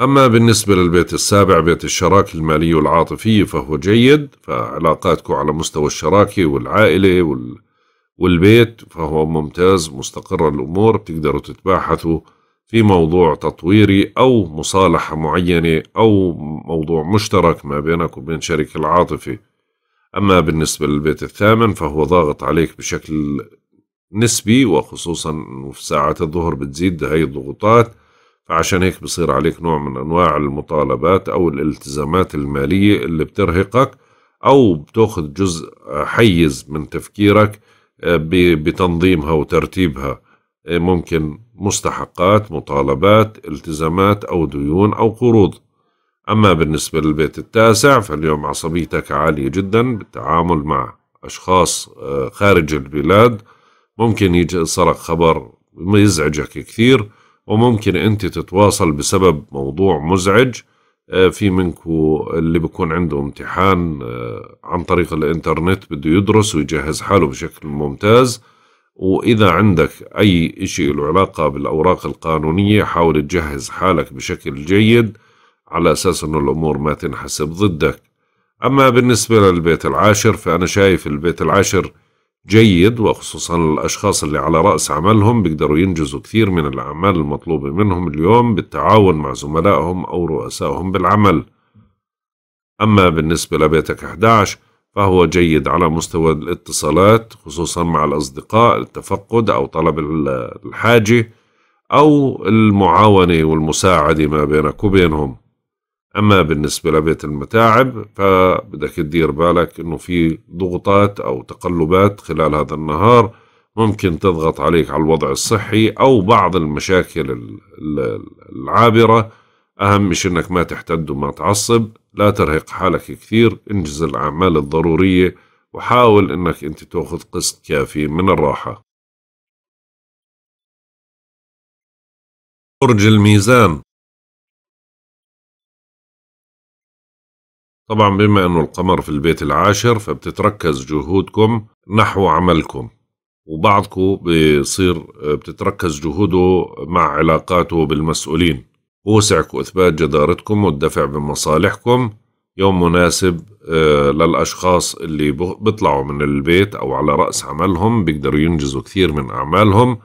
اما بالنسبه للبيت السابع بيت الشراكه الماليه والعاطفيه فهو جيد فعلاقاتكم على مستوى الشراكه والعائله وال... والبيت فهو ممتاز مستقره الامور بتقدروا تتباحثوا في موضوع تطويري أو مصالحة معينة أو موضوع مشترك ما بينك وبين شريك العاطفة أما بالنسبة للبيت الثامن فهو ضاغط عليك بشكل نسبي وخصوصا في ساعات الظهر بتزيد هاي الضغوطات فعشان هيك بصير عليك نوع من أنواع المطالبات أو الالتزامات المالية اللي بترهقك أو بتاخذ جزء حيز من تفكيرك آه، بتنظيمها وترتيبها آه، ممكن مستحقات مطالبات التزامات أو ديون أو قروض أما بالنسبة للبيت التاسع فاليوم عصبيتك عالية جدا بالتعامل مع أشخاص آه، خارج البلاد ممكن يجي يصلك خبر يزعجك كثير وممكن أنت تتواصل بسبب موضوع مزعج آه، في منكو اللي بيكون عنده امتحان عن طريق الانترنت بده يدرس ويجهز حاله بشكل ممتاز وإذا عندك أي شيء له علاقة بالأوراق القانونية حاول تجهز حالك بشكل جيد على أساس أنه الأمور ما تنحسب ضدك أما بالنسبة للبيت العاشر فأنا شايف البيت العاشر جيد وخصوصا الأشخاص اللي على رأس عملهم بيقدروا ينجزوا كثير من الأعمال المطلوبة منهم اليوم بالتعاون مع زملائهم أو رؤسائهم بالعمل أما بالنسبة لبيتك 11 فهو جيد على مستوى الاتصالات خصوصا مع الأصدقاء التفقد أو طلب الحاجة أو المعاونة والمساعدة ما بينك وبينهم أما بالنسبة لبيت المتاعب فبدك تدير بالك أنه في ضغوطات أو تقلبات خلال هذا النهار ممكن تضغط عليك على الوضع الصحي أو بعض المشاكل العابرة أهم شيء إنك ما تحتد وما تعصب لا ترهق حالك كثير انجز الأعمال الضرورية وحاول إنك أنت تأخذ قسط كافي من الراحة برج الميزان طبعا بما أنه القمر في البيت العاشر فبتتركز جهودكم نحو عملكم وبعضكم بصير بتتركز جهوده مع علاقاته بالمسؤولين وسعك إثبات جدارتكم والدفع بمصالحكم يوم مناسب آه، للأشخاص اللي بيطلعوا من البيت أو على رأس عملهم بيقدروا ينجزوا كثير من أعمالهم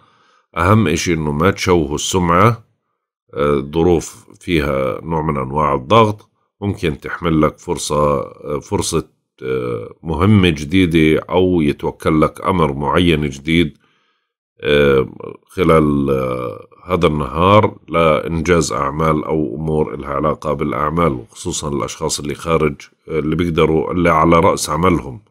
أهم إشي إنه ما تشوهوا السمعة آه، ظروف فيها نوع من أنواع الضغط ممكن تحمل لك فرصة آه، فرصة مهمة جديدة أو يتوكل لك أمر معين جديد خلال آه، هذا النهار لإنجاز أعمال أو أمور لها علاقة بالأعمال وخصوصا الأشخاص اللي خارج آه، اللي بيقدروا اللي على رأس عملهم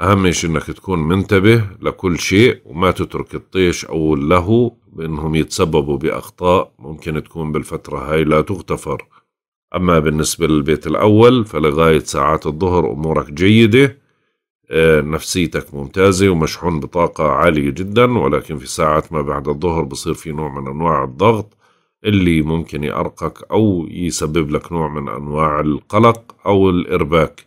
أهم شيء إنك تكون منتبه لكل شيء وما تترك الطيش أو اللهو بإنهم يتسببوا بأخطاء ممكن تكون بالفترة هاي لا تغتفر أما بالنسبة للبيت الأول فلغاية ساعات الظهر أمورك جيدة آه، نفسيتك ممتازة ومشحون بطاقة عالية جدا ولكن في ساعة ما بعد الظهر بصير في نوع من أنواع الضغط اللي ممكن يأرقك أو يسبب لك نوع من أنواع القلق أو الإرباك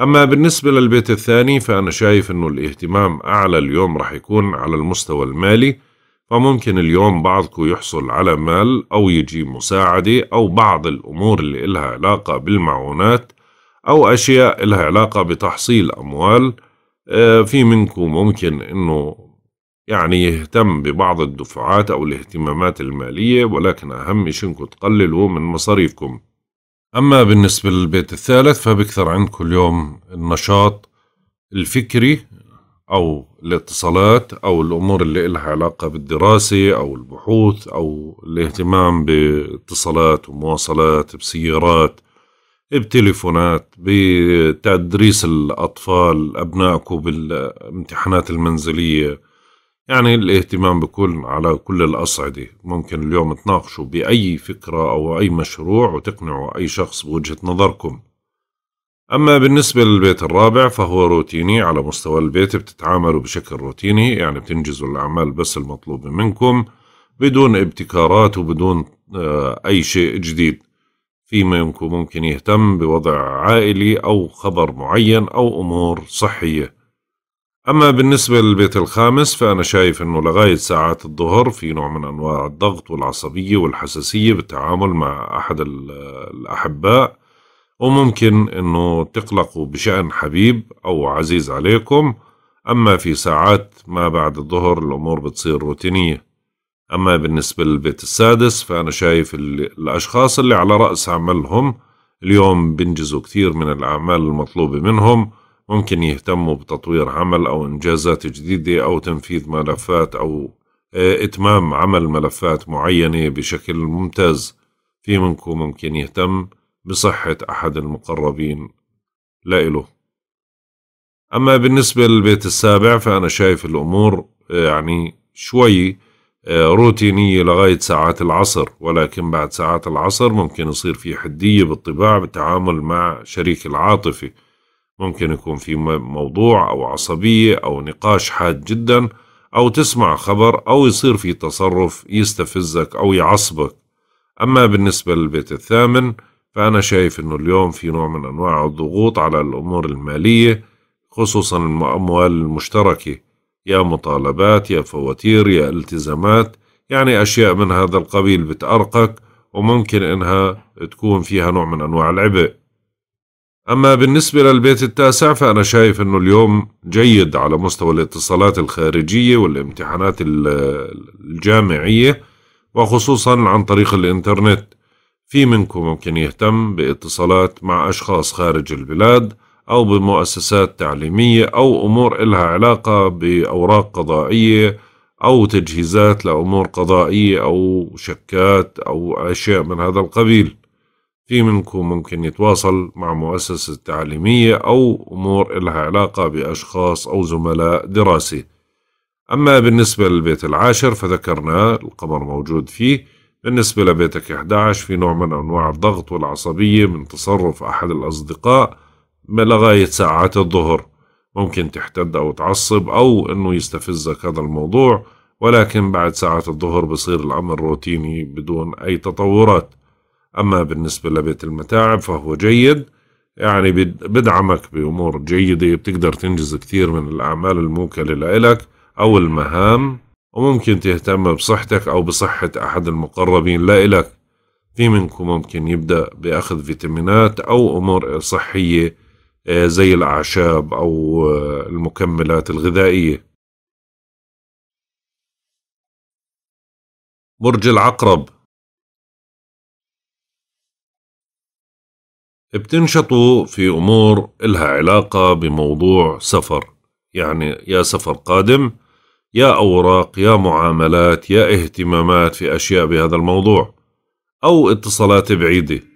أما بالنسبة للبيت الثاني فأنا شايف أنه الاهتمام أعلى اليوم رح يكون على المستوى المالي فممكن اليوم بعضكم يحصل على مال أو يجي مساعدة أو بعض الأمور اللي إلها علاقة بالمعونات أو أشياء لها علاقة بتحصيل أموال آه، في منكم ممكن أنه يعني يهتم ببعض الدفعات أو الاهتمامات المالية ولكن أهم شيء أنكم تقللوا من مصاريفكم أما بالنسبة للبيت الثالث فبكثر عندكم اليوم النشاط الفكري أو الاتصالات أو الأمور اللي إلها علاقة بالدراسة أو البحوث أو الاهتمام باتصالات ومواصلات بسيارات بتليفونات بتدريس الأطفال أبنائكم بالامتحانات المنزلية يعني الاهتمام بكل على كل الأصعدة ممكن اليوم تناقشوا بأي فكرة أو أي مشروع وتقنعوا أي شخص بوجهة نظركم أما بالنسبة للبيت الرابع فهو روتيني على مستوى البيت بتتعاملوا بشكل روتيني يعني بتنجزوا الأعمال بس المطلوبة منكم بدون ابتكارات وبدون آه، أي شيء جديد فيما ممكن يهتم بوضع عائلي أو خبر معين أو أمور صحية أما بالنسبة للبيت الخامس فأنا شايف أنه لغاية ساعات الظهر في نوع من أنواع الضغط والعصبية والحساسية بالتعامل مع أحد الأحباء وممكن أنه تقلقوا بشأن حبيب أو عزيز عليكم أما في ساعات ما بعد الظهر الأمور بتصير روتينية أما بالنسبة للبيت السادس فأنا شايف الأشخاص اللي على رأس عملهم اليوم بينجزوا كثير من الأعمال المطلوبة منهم ممكن يهتموا بتطوير عمل أو إنجازات جديدة أو تنفيذ ملفات أو آه، إتمام عمل ملفات معينة بشكل ممتاز في منكم ممكن يهتم بصحة أحد المقربين لإله أما بالنسبة للبيت السابع فأنا شايف الأمور آه، يعني شوي آه، روتينية لغاية ساعات العصر ولكن بعد ساعات العصر ممكن يصير في حدية بالطباع بالتعامل مع شريك العاطفة ممكن يكون في موضوع أو عصبية أو نقاش حاد جدا أو تسمع خبر أو يصير في تصرف يستفزك أو يعصبك أما بالنسبة للبيت الثامن فأنا شايف أنه اليوم في نوع من أنواع الضغوط على الأمور المالية خصوصا الأموال المشتركة يا مطالبات يا فواتير يا التزامات يعني أشياء من هذا القبيل بتأرقك وممكن إنها تكون فيها نوع من أنواع العبء أما بالنسبة للبيت التاسع فأنا شايف أنه اليوم جيد على مستوى الاتصالات الخارجية والامتحانات الجامعية وخصوصا عن طريق الإنترنت في منكم ممكن يهتم باتصالات مع أشخاص خارج البلاد أو بمؤسسات تعليمية أو أمور إلها علاقة بأوراق قضائية أو تجهيزات لأمور قضائية أو شكات أو أشياء من هذا القبيل في منكم ممكن يتواصل مع مؤسسة تعليمية أو أمور إلها علاقة بأشخاص أو زملاء دراسي أما بالنسبة للبيت العاشر فذكرنا القمر موجود فيه بالنسبة لبيتك 11 في نوع من أنواع الضغط والعصبية من تصرف أحد الأصدقاء لغاية ساعات الظهر ممكن تحتد أو تعصب أو أنه يستفزك هذا الموضوع ولكن بعد ساعات الظهر بصير الأمر روتيني بدون أي تطورات أما بالنسبة لبيت المتاعب فهو جيد يعني بدعمك بأمور جيدة بتقدر تنجز كثير من الأعمال الموكلة لإلك أو المهام وممكن تهتم بصحتك أو بصحة أحد المقربين لإلك في منكم ممكن يبدأ بأخذ فيتامينات أو أمور صحية آه، زي الأعشاب أو آه، المكملات الغذائية برج العقرب بتنشطوا في أمور إلها علاقة بموضوع سفر يعني يا سفر قادم يا أوراق يا معاملات يا اهتمامات في أشياء بهذا الموضوع أو اتصالات بعيدة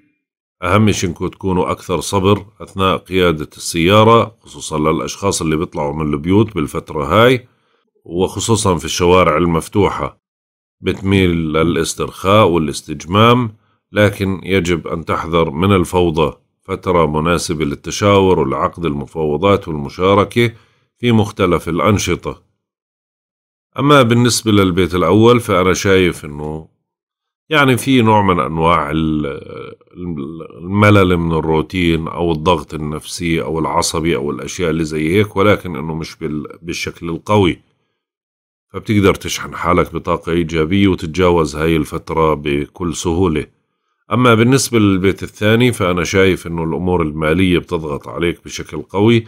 أهم شيء إنكم تكونوا أكثر صبر أثناء قيادة السيارة خصوصا للأشخاص اللي بيطلعوا من البيوت بالفترة هاي وخصوصا في الشوارع المفتوحة بتميل للاسترخاء والاستجمام لكن يجب أن تحذر من الفوضى فترة مناسبة للتشاور والعقد المفاوضات والمشاركة في مختلف الأنشطة أما بالنسبة للبيت الأول فأنا شايف أنه يعني في نوع من انواع الملل من الروتين او الضغط النفسي او العصبي او الاشياء اللي زي هيك ولكن انه مش بالشكل القوي فبتقدر تشحن حالك بطاقة إيجابية وتتجاوز هاي الفترة بكل سهولة أما بالنسبة للبيت الثاني فأنا شايف أنه الأمور المالية بتضغط عليك بشكل قوي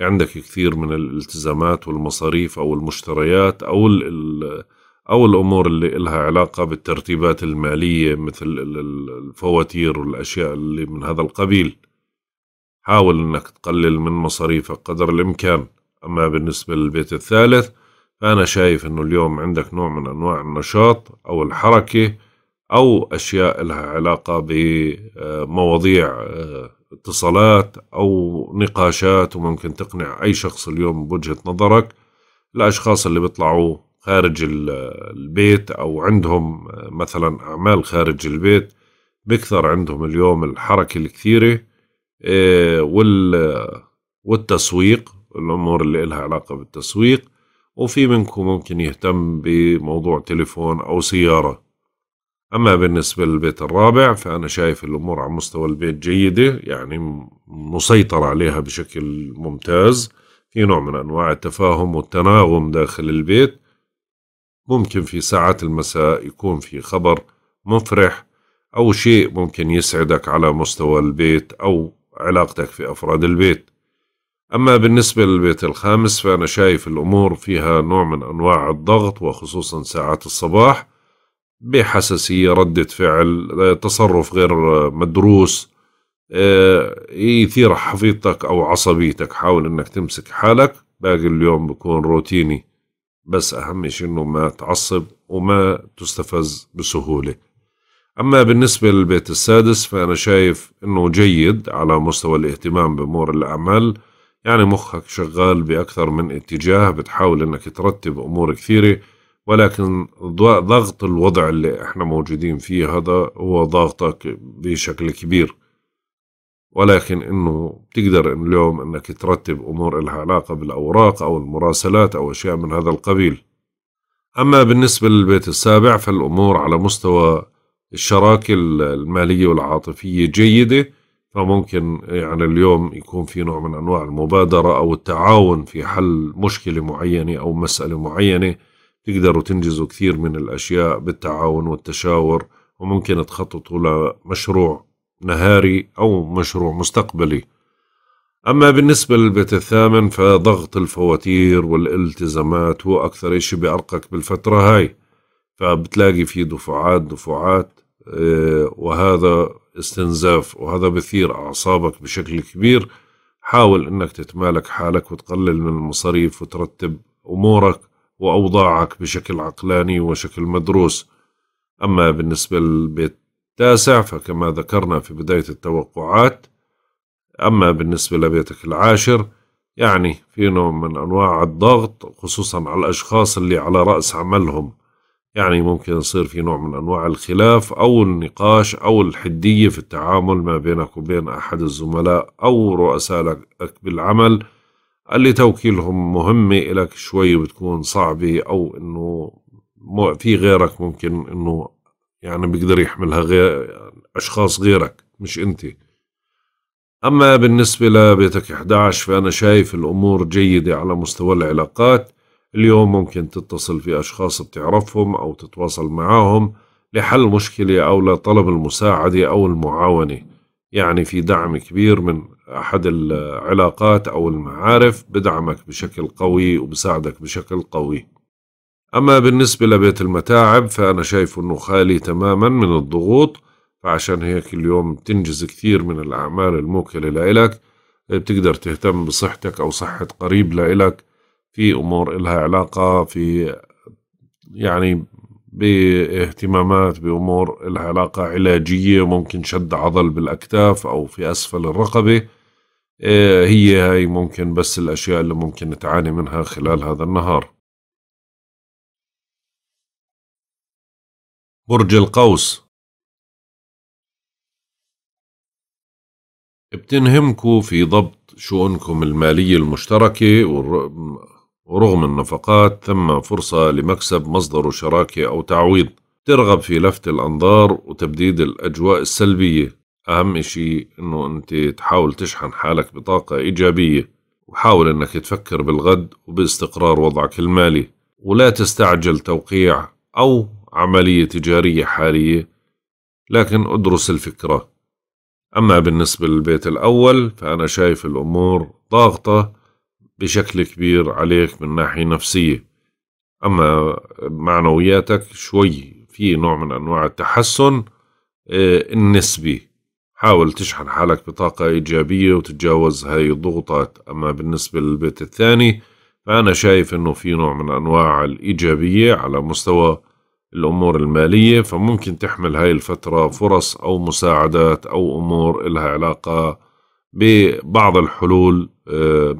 عندك كثير من الالتزامات والمصاريف أو المشتريات أو ال أو الأمور اللي إلها علاقة بالترتيبات المالية مثل الفواتير والأشياء اللي من هذا القبيل حاول أنك تقلل من مصاريفك قدر الإمكان أما بالنسبة للبيت الثالث فأنا شايف أنه اليوم عندك نوع من أنواع النشاط أو الحركة أو أشياء لها علاقة بمواضيع آه، آه، اتصالات أو نقاشات وممكن تقنع أي شخص اليوم بوجهة نظرك الأشخاص اللي بيطلعوا خارج البيت أو عندهم مثلا أعمال خارج البيت بكثر عندهم اليوم الحركة الكثيرة إيه، والتسويق الأمور اللي لها علاقة بالتسويق وفي منكم ممكن يهتم بموضوع تليفون أو سيارة أما بالنسبة للبيت الرابع فأنا شايف الأمور على مستوى البيت جيدة يعني مسيطر عليها بشكل ممتاز في نوع من أنواع التفاهم والتناغم داخل البيت ممكن في ساعات المساء يكون في خبر مفرح أو شيء ممكن يسعدك على مستوى البيت أو علاقتك في أفراد البيت أما بالنسبة للبيت الخامس فأنا شايف الأمور فيها نوع من أنواع الضغط وخصوصا ساعات الصباح بحساسية ردة فعل تصرف غير مدروس آه، يثير حفيظتك أو عصبيتك حاول أنك تمسك حالك باقي اليوم بكون روتيني بس أهم شيء أنه ما تعصب وما تستفز بسهولة أما بالنسبة للبيت السادس فأنا شايف أنه جيد على مستوى الاهتمام بأمور الأعمال يعني مخك شغال بأكثر من اتجاه بتحاول أنك ترتب أمور كثيرة ولكن ضغط الوضع اللي احنا موجودين فيه هذا هو ضاغطك بشكل كبير ولكن انه بتقدر إن اليوم انك ترتب امور لها علاقه بالاوراق او المراسلات او اشياء من هذا القبيل. اما بالنسبه للبيت السابع فالامور على مستوى الشراكه الماليه والعاطفيه جيده فممكن يعني اليوم يكون في نوع من انواع المبادره او التعاون في حل مشكله معينه او مساله معينه تقدروا تنجزوا كثير من الاشياء بالتعاون والتشاور وممكن تخططوا لمشروع نهاري أو مشروع مستقبلي أما بالنسبة للبيت الثامن فضغط الفواتير والالتزامات هو أكثر إشي بأرقك بالفترة هاي فبتلاقي في دفعات دفعات آه، وهذا استنزاف وهذا بثير أعصابك بشكل كبير حاول أنك تتمالك حالك وتقلل من المصاريف وترتب أمورك وأوضاعك بشكل عقلاني وشكل مدروس أما بالنسبة للبيت سعفة فكما ذكرنا في بداية التوقعات أما بالنسبة لبيتك العاشر يعني في نوع من أنواع الضغط خصوصا على الأشخاص اللي على رأس عملهم يعني ممكن يصير في نوع من أنواع الخلاف أو النقاش أو الحدية في التعامل ما بينك وبين أحد الزملاء أو رؤسائك بالعمل اللي توكيلهم مهمة إلك شوي بتكون صعبة أو إنه في غيرك ممكن إنه يعني بيقدر يحملها غير أشخاص غيرك مش أنت أما بالنسبة لبيتك 11 فأنا شايف الأمور جيدة على مستوى العلاقات اليوم ممكن تتصل في أشخاص بتعرفهم أو تتواصل معاهم لحل مشكلة أو لطلب المساعدة أو المعاونة يعني في دعم كبير من أحد العلاقات أو المعارف بدعمك بشكل قوي وبساعدك بشكل قوي أما بالنسبة لبيت المتاعب فأنا شايف أنه خالي تماما من الضغوط فعشان هيك اليوم بتنجز كثير من الأعمال الموكلة لإلك بتقدر تهتم بصحتك أو صحة قريب لإلك في أمور إلها علاقة في يعني باهتمامات بأمور إلها علاقة علاجية ممكن شد عضل بالأكتاف أو في أسفل الرقبة إيه، هي هاي ممكن بس الأشياء اللي ممكن تعاني منها خلال هذا النهار برج القوس بتنهمكوا في ضبط شؤونكم المالية المشتركة ورغم النفقات ثم فرصة لمكسب مصدر شراكة أو تعويض ترغب في لفت الأنظار وتبديد الأجواء السلبية أهم إشي إنه أنت تحاول تشحن حالك بطاقة إيجابية وحاول إنك تفكر بالغد وباستقرار وضعك المالي ولا تستعجل توقيع أو عملية تجارية حالية لكن أدرس الفكرة أما بالنسبة للبيت الأول فأنا شايف الأمور ضاغطة بشكل كبير عليك من ناحية نفسية أما معنوياتك شوي في نوع من أنواع التحسن آه، النسبي حاول تشحن حالك بطاقة إيجابية وتتجاوز هاي الضغوطات أما بالنسبة للبيت الثاني فأنا شايف أنه في نوع من أنواع الإيجابية على مستوى الأمور المالية فممكن تحمل هاي الفترة فرص أو مساعدات أو أمور إلها علاقة ببعض الحلول آه،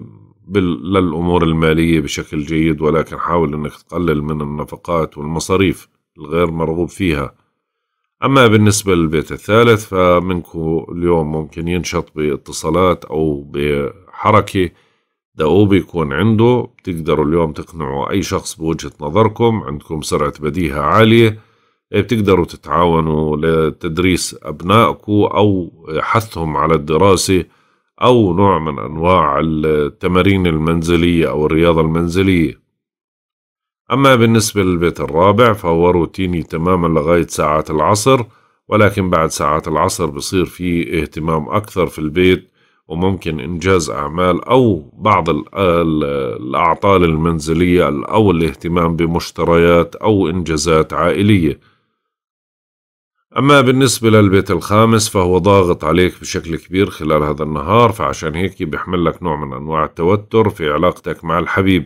للأمور المالية بشكل جيد ولكن حاول أنك تقلل من النفقات والمصاريف الغير مرغوب فيها أما بالنسبة للبيت الثالث فمنكم اليوم ممكن ينشط باتصالات أو بحركة ده بيكون عنده بتقدروا اليوم تقنعوا أي شخص بوجهة نظركم عندكم سرعة بديهة عالية إيه، بتقدروا تتعاونوا لتدريس أبنائكم أو حثهم على الدراسة أو نوع من أنواع التمارين المنزلية أو الرياضة المنزلية أما بالنسبة للبيت الرابع فهو روتيني تماما لغاية ساعات العصر ولكن بعد ساعات العصر بصير في اهتمام أكثر في البيت وممكن إنجاز أعمال أو بعض الأعطال المنزلية أو الاهتمام بمشتريات أو إنجازات عائلية أما بالنسبة للبيت الخامس فهو ضاغط عليك بشكل كبير خلال هذا النهار فعشان هيك بيحملك نوع من أنواع التوتر في علاقتك مع الحبيب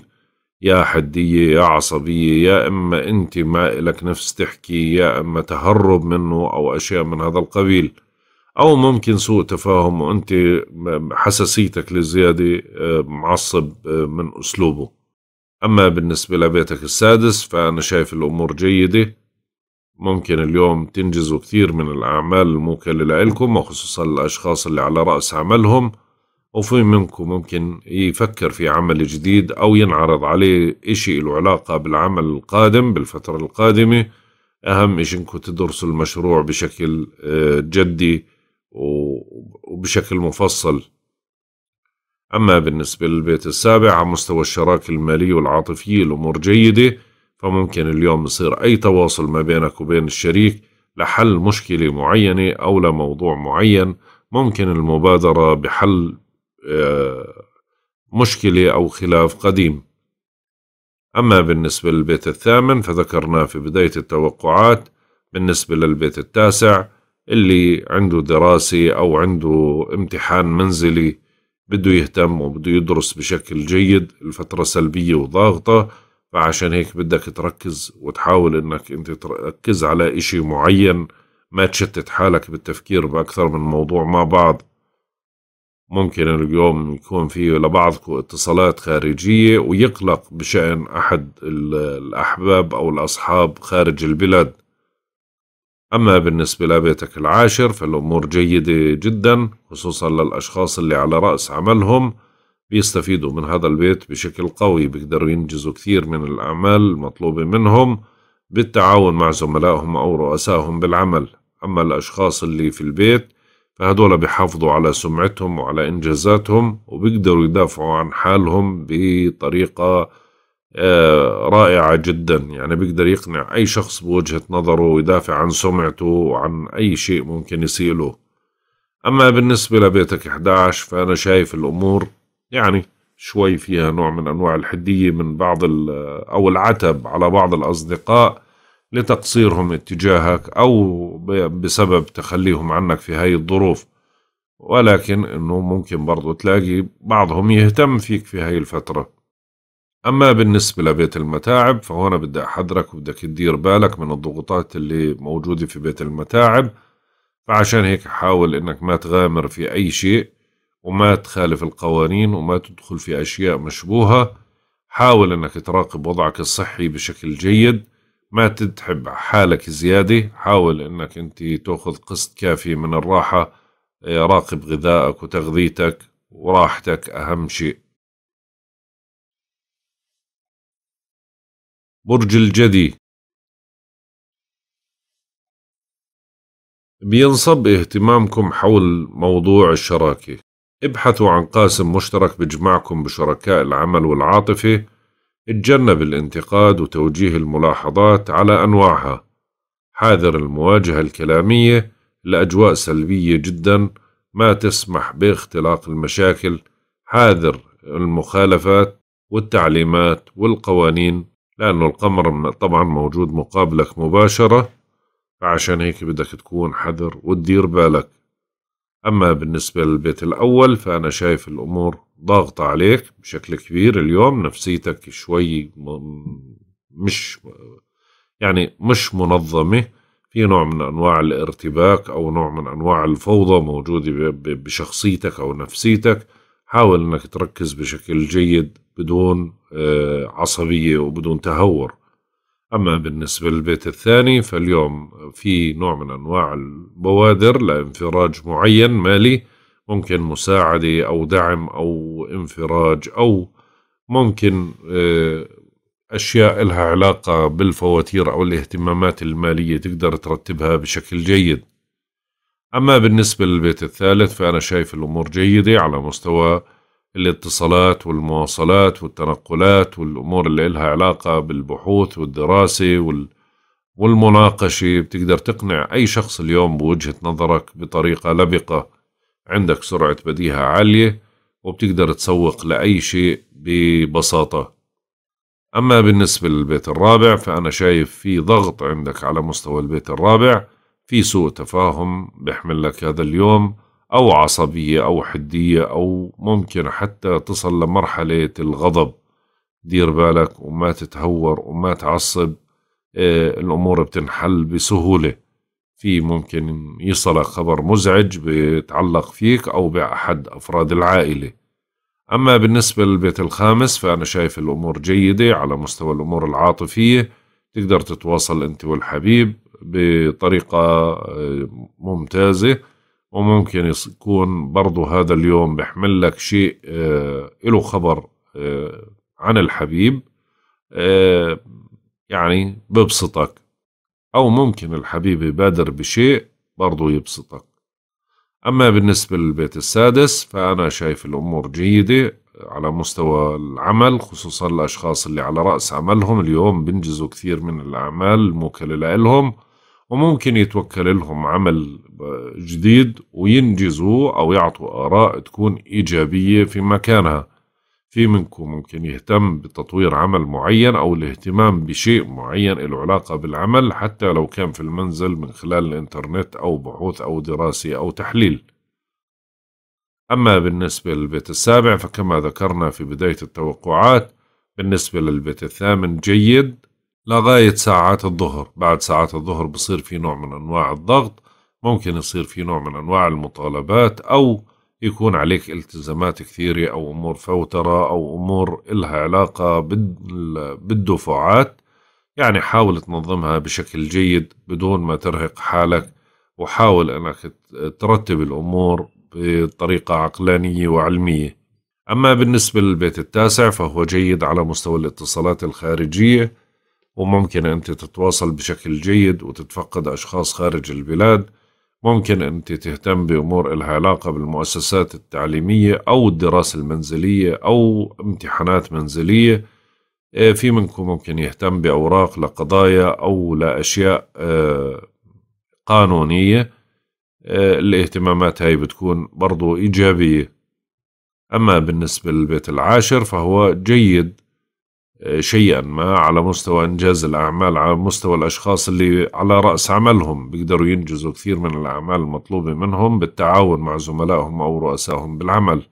يا حدية يا عصبية يا إما أنت ما إلك نفس تحكي يا إما تهرب منه أو أشياء من هذا القبيل او ممكن سوء تفاهم وانت حساسيتك للزياده آه، معصب آه، من اسلوبه اما بالنسبه لبيتك السادس فانا شايف الامور جيده ممكن اليوم تنجزوا كثير من الاعمال الموكله لكم وخصوصا الاشخاص اللي على راس عملهم وفي منكم ممكن يفكر في عمل جديد أو ينعرض عليه إشي له علاقة بالعمل القادم بالفترة القادمة أهم إشي إنكم تدرسوا المشروع بشكل آه، جدي وبشكل مفصل أما بالنسبة للبيت السابع على مستوى الشراكة المالية والعاطفية الأمور جيدة فممكن اليوم يصير أي تواصل ما بينك وبين الشريك لحل مشكلة معينة أو لموضوع معين ممكن المبادرة بحل آه، مشكلة أو خلاف قديم أما بالنسبة للبيت الثامن فذكرناه في بداية التوقعات بالنسبة للبيت التاسع اللي عنده دراسة أو عنده امتحان منزلي بده يهتم وبده يدرس بشكل جيد الفترة سلبية وضاغطة فعشان هيك بدك تركز وتحاول انك انت تركز على اشي معين ما تشتت حالك بالتفكير بأكثر من موضوع مع بعض ممكن اليوم يكون في لبعضكم اتصالات خارجية ويقلق بشأن أحد الأحباب أو الأصحاب خارج البلاد أما بالنسبة لبيتك العاشر فالأمور جيدة جدا خصوصا للأشخاص اللي على رأس عملهم بيستفيدوا من هذا البيت بشكل قوي بيقدروا ينجزوا كثير من الأعمال المطلوبة منهم بالتعاون مع زملائهم أو رؤسائهم بالعمل أما الأشخاص اللي في البيت فهدول بيحافظوا على سمعتهم وعلى إنجازاتهم وبيقدروا يدافعوا عن حالهم بطريقة آه، رائعة جدا يعني بيقدر يقنع أي شخص بوجهة نظره ويدافع عن سمعته وعن أي شيء ممكن يسيله أما بالنسبة لبيتك 11 فأنا شايف الأمور يعني شوي فيها نوع من أنواع الحدية من بعض أو العتب على بعض الأصدقاء لتقصيرهم اتجاهك أو بسبب تخليهم عنك في هاي الظروف ولكن أنه ممكن برضو تلاقي بعضهم يهتم فيك في هاي الفترة أما بالنسبة لبيت المتاعب فهون بدي أحضرك وبدك تدير بالك من الضغوطات اللي موجودة في بيت المتاعب فعشان هيك حاول إنك ما تغامر في أي شيء وما تخالف القوانين وما تدخل في أشياء مشبوهة حاول إنك تراقب وضعك الصحي بشكل جيد ما تتعب حالك زيادة حاول إنك أنت تأخذ قسط كافي من الراحة آه، راقب غذائك وتغذيتك وراحتك أهم شيء برج الجدي بينصب اهتمامكم حول موضوع الشراكة ابحثوا عن قاسم مشترك بجمعكم بشركاء العمل والعاطفة اتجنب الانتقاد وتوجيه الملاحظات على أنواعها حاذر المواجهة الكلامية الأجواء سلبية جدا ما تسمح باختلاق المشاكل حاذر المخالفات والتعليمات والقوانين لأنه القمر طبعا موجود مقابلك مباشرة فعشان هيك بدك تكون حذر وتدير بالك أما بالنسبة للبيت الأول فأنا شايف الأمور ضاغطة عليك بشكل كبير اليوم نفسيتك شوي مش يعني مش منظمة في نوع من أنواع الارتباك أو نوع من أنواع الفوضى موجودة بشخصيتك أو نفسيتك حاول انك تركز بشكل جيد بدون آه، عصبيه وبدون تهور اما بالنسبه للبيت الثاني فاليوم في نوع من انواع البوادر لانفراج معين مالي ممكن مساعده او دعم او انفراج او ممكن آه، اشياء لها علاقه بالفواتير او الاهتمامات الماليه تقدر ترتبها بشكل جيد أما بالنسبة للبيت الثالث فأنا شايف الأمور جيدة على مستوى الاتصالات والمواصلات والتنقلات والأمور اللي إلها علاقة بالبحوث والدراسة وال... والمناقشة بتقدر تقنع أي شخص اليوم بوجهة نظرك بطريقة لبقة عندك سرعة بديهة عالية وبتقدر تسوق لأي شيء ببساطة أما بالنسبة للبيت الرابع فأنا شايف في ضغط عندك على مستوى البيت الرابع في سوء تفاهم بيحمل لك هذا اليوم أو عصبية أو حدية أو ممكن حتى تصل لمرحلة الغضب دير بالك وما تتهور وما تعصب آه، الأمور بتنحل بسهولة في ممكن يصلك خبر مزعج بيتعلق فيك أو بأحد أفراد العائلة أما بالنسبة للبيت الخامس فأنا شايف الأمور جيدة على مستوى الأمور العاطفية تقدر تتواصل أنت والحبيب بطريقة آه، ممتازة وممكن يكون برضو هذا اليوم بحمل لك شيء آه، له خبر آه، عن الحبيب يعني ببسطك أو ممكن الحبيب يبادر بشيء برضو يبسطك أما بالنسبة للبيت السادس فأنا شايف الأمور جيدة على مستوى العمل خصوصا الأشخاص اللي على رأس عملهم اليوم بنجزوا كثير من الأعمال الموكلة لهم وممكن يتوكل لهم عمل جديد وينجزوا أو يعطوا آراء تكون إيجابية في مكانها في منكم ممكن يهتم بتطوير عمل معين أو الاهتمام بشيء معين له علاقة بالعمل حتى لو كان في المنزل من خلال الإنترنت أو بحوث أو دراسة أو تحليل أما بالنسبة للبيت السابع فكما ذكرنا في بداية التوقعات بالنسبة للبيت الثامن جيد لغاية ساعات الظهر بعد ساعات الظهر بصير في نوع من أنواع الضغط ممكن يصير في نوع من أنواع المطالبات أو يكون عليك التزامات كثيرة أو أمور فوترة أو أمور إلها علاقة بالدفعات يعني حاول تنظمها بشكل جيد بدون ما ترهق حالك وحاول أنك ترتب الأمور بطريقة عقلانية وعلمية أما بالنسبة للبيت التاسع فهو جيد على مستوى الاتصالات الخارجية وممكن أنت تتواصل بشكل جيد وتتفقد أشخاص خارج البلاد ممكن أنت تهتم بأمور إلها علاقة بالمؤسسات التعليمية أو الدراسة المنزلية أو امتحانات منزلية آه، في منكم ممكن يهتم بأوراق لقضايا أو لأشياء آه، قانونية آه، الاهتمامات هاي بتكون برضو إيجابية أما بالنسبة للبيت العاشر فهو جيد شيئا ما على مستوى إنجاز الأعمال على مستوى الأشخاص اللي على رأس عملهم بيقدروا ينجزوا كثير من الأعمال المطلوبة منهم بالتعاون مع زملائهم أو رؤسائهم بالعمل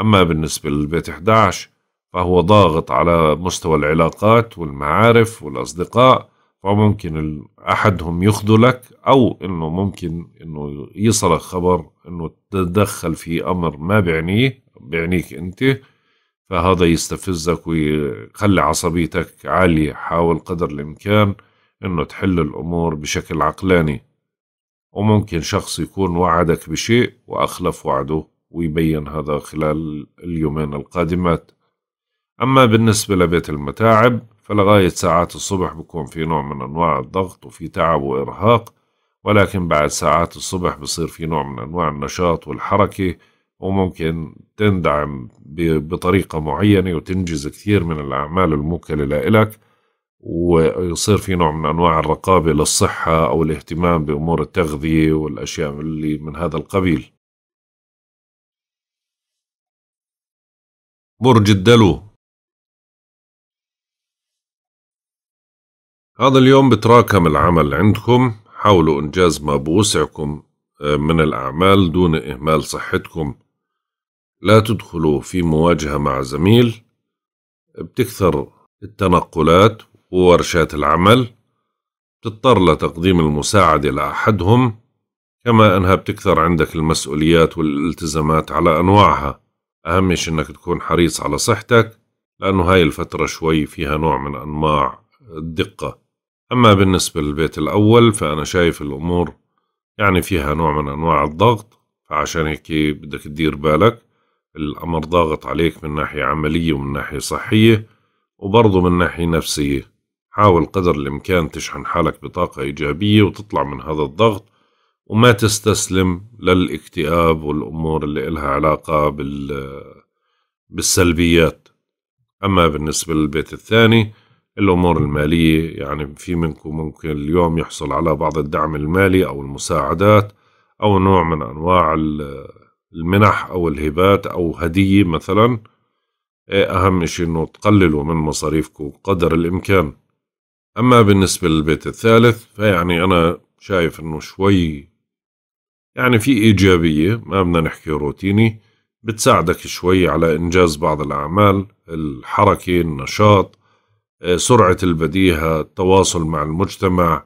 أما بالنسبة للبيت 11 فهو ضاغط على مستوى العلاقات والمعارف والأصدقاء فممكن أحدهم يخذلك أو أنه ممكن أنه يصلك خبر أنه تتدخل في أمر ما بيعنيه بيعنيك أنت فهذا يستفزك ويخلي عصبيتك عالية حاول قدر الإمكان إنه تحل الأمور بشكل عقلاني وممكن شخص يكون وعدك بشيء وأخلف وعده ويبين هذا خلال اليومين القادمات أما بالنسبة لبيت المتاعب فلغاية ساعات الصبح بكون في نوع من أنواع الضغط وفي تعب وإرهاق ولكن بعد ساعات الصبح بصير في نوع من أنواع النشاط والحركة وممكن تندعم بطريقة معينة وتنجز كثير من الأعمال الموكلة لإلك ويصير في نوع من أنواع الرقابة للصحة أو الاهتمام بأمور التغذية والأشياء اللي من هذا القبيل برج الدلو هذا اليوم بتراكم العمل عندكم حاولوا إنجاز ما بوسعكم آه، من الأعمال دون إهمال صحتكم لا تدخلوا في مواجهة مع زميل بتكثر التنقلات وورشات العمل بتضطر لتقديم المساعدة لأحدهم كما أنها بتكثر عندك المسؤوليات والالتزامات على أنواعها أهم شيء أنك تكون حريص على صحتك لأنه هاي الفترة شوي فيها نوع من أنواع الدقة أما بالنسبة للبيت الأول فأنا شايف الأمور يعني فيها نوع من أنواع الضغط فعشان هيك بدك تدير بالك الأمر ضاغط عليك من ناحية عملية ومن ناحية صحية وبرضه من ناحية نفسية حاول قدر الإمكان تشحن حالك بطاقة إيجابية وتطلع من هذا الضغط وما تستسلم للاكتئاب والأمور اللي إلها علاقة بال بالسلبيات أما بالنسبة للبيت الثاني الأمور المالية يعني في منكم ممكن اليوم يحصل على بعض الدعم المالي أو المساعدات أو نوع من أنواع المنح أو الهبات أو هدية مثلا إيه أهم شيء أنه تقللوا من مصاريفكم قدر الإمكان أما بالنسبة للبيت الثالث فيعني أنا شايف أنه شوي يعني في إيجابية ما بدنا نحكي روتيني بتساعدك شوي على إنجاز بعض الأعمال الحركة النشاط إيه سرعة البديهة التواصل مع المجتمع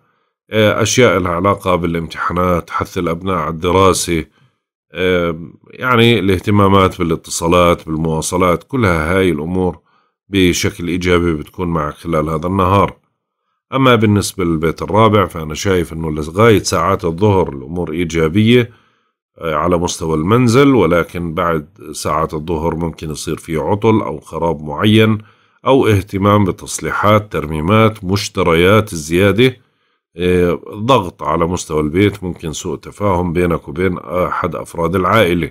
إيه أشياء العلاقة بالامتحانات حث الأبناء على الدراسة يعني الاهتمامات بالاتصالات بالمواصلات كلها هاي الأمور بشكل إيجابي بتكون معك خلال هذا النهار أما بالنسبة للبيت الرابع فأنا شايف أنه لغاية ساعات الظهر الأمور إيجابية آه، على مستوى المنزل ولكن بعد ساعات الظهر ممكن يصير في عطل أو خراب معين أو اهتمام بتصليحات ترميمات مشتريات الزيادة إيه، ضغط على مستوى البيت ممكن سوء تفاهم بينك وبين أحد أفراد العائلة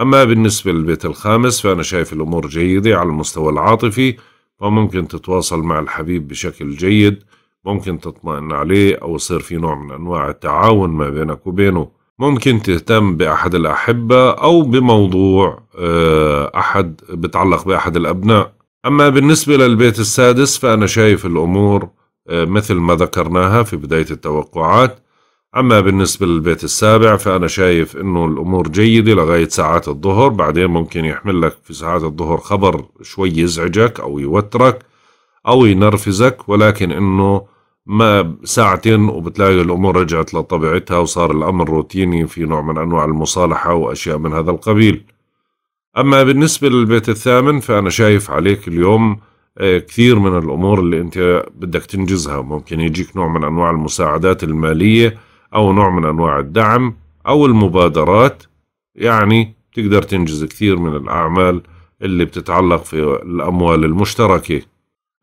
أما بالنسبة للبيت الخامس فأنا شايف الأمور جيدة على المستوى العاطفي فممكن تتواصل مع الحبيب بشكل جيد ممكن تطمئن عليه أو يصير في نوع من أنواع التعاون ما بينك وبينه ممكن تهتم بأحد الأحبة أو بموضوع آه، أحد بتعلق بأحد الأبناء أما بالنسبة للبيت السادس فأنا شايف الأمور آه، مثل ما ذكرناها في بداية التوقعات أما بالنسبة للبيت السابع فأنا شايف أنه الأمور جيدة لغاية ساعات الظهر بعدين ممكن يحمل لك في ساعات الظهر خبر شوي يزعجك أو يوترك أو ينرفزك ولكن أنه ما ساعتين وبتلاقي الأمور رجعت لطبيعتها وصار الأمر روتيني في نوع من أنواع المصالحة وأشياء من هذا القبيل أما بالنسبة للبيت الثامن فأنا شايف عليك اليوم آه، كثير من الامور اللي انت بدك تنجزها ممكن يجيك نوع من انواع المساعدات الماليه او نوع من انواع الدعم او المبادرات يعني تقدر تنجز كثير من الاعمال اللي بتتعلق في الاموال المشتركه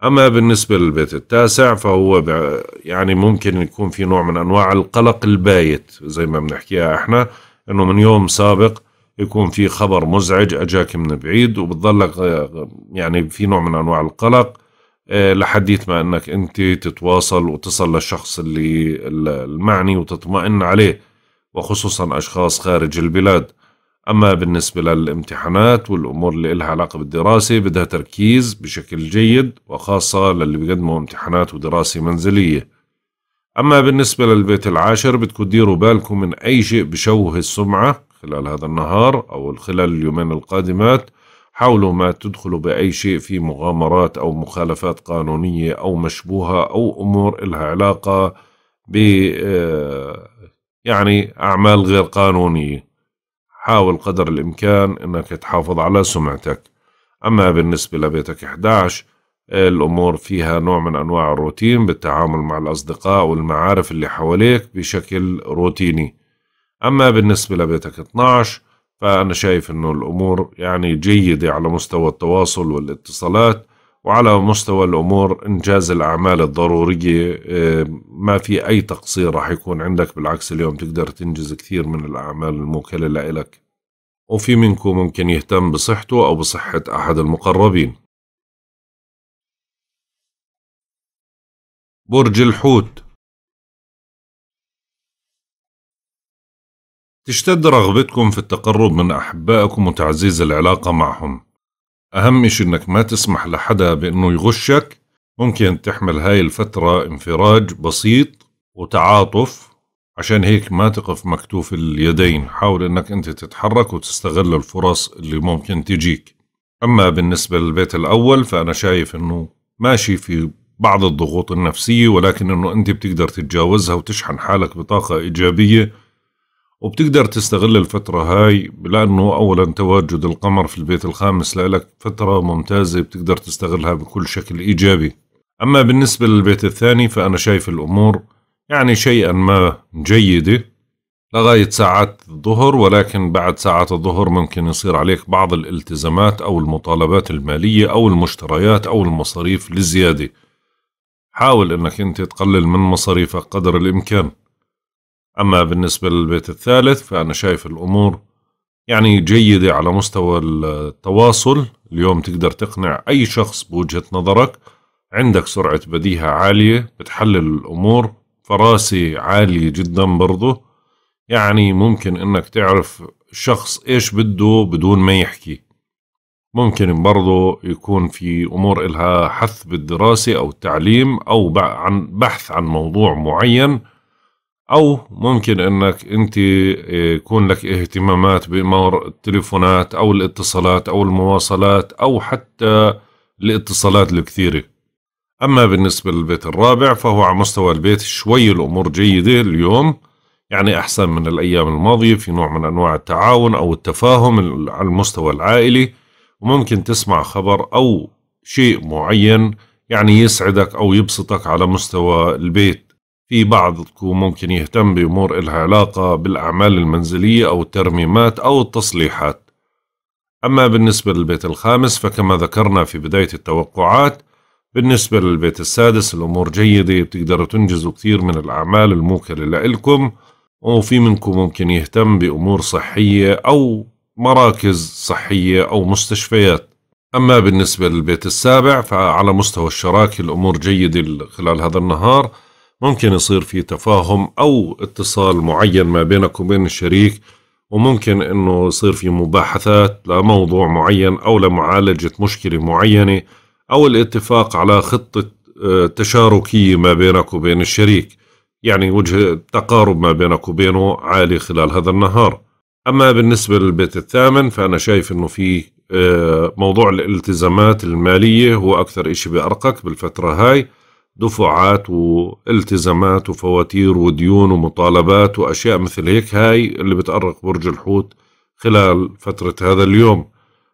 اما بالنسبه للبيت التاسع فهو يعني ممكن يكون في نوع من انواع القلق البايت زي ما بنحكيها احنا انه من يوم سابق يكون في خبر مزعج اجاك من بعيد وبتضلك آه، يعني في نوع من انواع القلق آه، لحديت ما انك انت تتواصل وتصل للشخص اللي المعني وتطمئن عليه وخصوصا اشخاص خارج البلاد اما بالنسبه للامتحانات والامور اللي لها علاقه بالدراسه بدها تركيز بشكل جيد وخاصه للي بيقدموا امتحانات ودراسه منزليه اما بالنسبه للبيت العاشر بدكم تديروا بالكم من اي شيء بشوه السمعه خلال هذا النهار أو خلال اليومين القادمات حاولوا ما تدخلوا بأي شيء في مغامرات أو مخالفات قانونية أو مشبوهة أو أمور إلها علاقة ب آه، يعني أعمال غير قانونية حاول قدر الإمكان أنك تحافظ على سمعتك أما بالنسبة لبيتك 11 الأمور فيها نوع من أنواع الروتين بالتعامل مع الأصدقاء والمعارف اللي حواليك بشكل روتيني أما بالنسبة لبيتك 12 فأنا شايف أنه الأمور يعني جيدة على مستوى التواصل والاتصالات وعلى مستوى الأمور إنجاز الأعمال الضرورية آه، ما في أي تقصير راح يكون عندك بالعكس اليوم تقدر تنجز كثير من الأعمال الموكلة لإلك وفي منكم ممكن يهتم بصحته أو بصحة أحد المقربين برج الحوت تشتد رغبتكم في التقرب من أحبائكم وتعزيز العلاقة معهم أهم إشي إنك ما تسمح لحدا بإنه يغشك ممكن تحمل هاي الفترة انفراج بسيط وتعاطف عشان هيك ما تقف مكتوف اليدين حاول إنك أنت تتحرك وتستغل الفرص اللي ممكن تجيك أما بالنسبة للبيت الأول فأنا شايف إنه ماشي في بعض الضغوط النفسية ولكن إنه أنت بتقدر تتجاوزها وتشحن حالك بطاقة إيجابية وبتقدر تستغل الفترة هاي لأنه أولا تواجد القمر في البيت الخامس لك فترة ممتازة بتقدر تستغلها بكل شكل إيجابي أما بالنسبة للبيت الثاني فأنا شايف الأمور يعني شيئا ما جيدة لغاية ساعات الظهر ولكن بعد ساعات الظهر ممكن يصير عليك بعض الالتزامات أو المطالبات المالية أو المشتريات أو المصاريف للزيادة حاول أنك أنت تقلل من مصاريفك قدر الإمكان أما بالنسبة للبيت الثالث فأنا شايف الأمور يعني جيدة على مستوى التواصل اليوم تقدر تقنع أي شخص بوجهة نظرك عندك سرعة بديهة عالية بتحلل الأمور فراسي عالية جدا برضه يعني ممكن إنك تعرف شخص إيش بده بدون ما يحكي ممكن برضه يكون في أمور إلها حث بالدراسة أو التعليم أو عن بحث عن موضوع معين او ممكن انك انت آه، يكون لك اهتمامات بامر التليفونات او الاتصالات او المواصلات او حتى الاتصالات الكثيره اما بالنسبه للبيت الرابع فهو على مستوى البيت شوي الامور جيده اليوم يعني احسن من الايام الماضيه في نوع من انواع التعاون او التفاهم على المستوى العائلي وممكن تسمع خبر او شيء معين يعني يسعدك او يبسطك على مستوى البيت في بعضكم ممكن يهتم بأمور إلها علاقة بالأعمال المنزلية أو الترميمات أو التصليحات أما بالنسبة للبيت الخامس فكما ذكرنا في بداية التوقعات بالنسبة للبيت السادس الأمور جيدة بتقدروا تنجزوا كثير من الأعمال الموكلة لإلكم وفي منكم ممكن يهتم بأمور صحية أو مراكز صحية أو مستشفيات أما بالنسبة للبيت السابع فعلى مستوى الشراكة الأمور جيدة خلال هذا النهار ممكن يصير في تفاهم او اتصال معين ما بينك وبين الشريك وممكن انه يصير في مباحثات لموضوع معين او لمعالجه مشكله معينه او الاتفاق على خطه آه، تشاركيه ما بينك وبين الشريك يعني وجه تقارب ما بينك وبينه عالي خلال هذا النهار اما بالنسبه للبيت الثامن فانا شايف انه في آه، موضوع الالتزامات الماليه هو اكثر إشي بارقك بالفتره هاي دفعات والتزامات وفواتير وديون ومطالبات وأشياء مثل هيك هاي اللي بتأرق برج الحوت خلال فترة هذا اليوم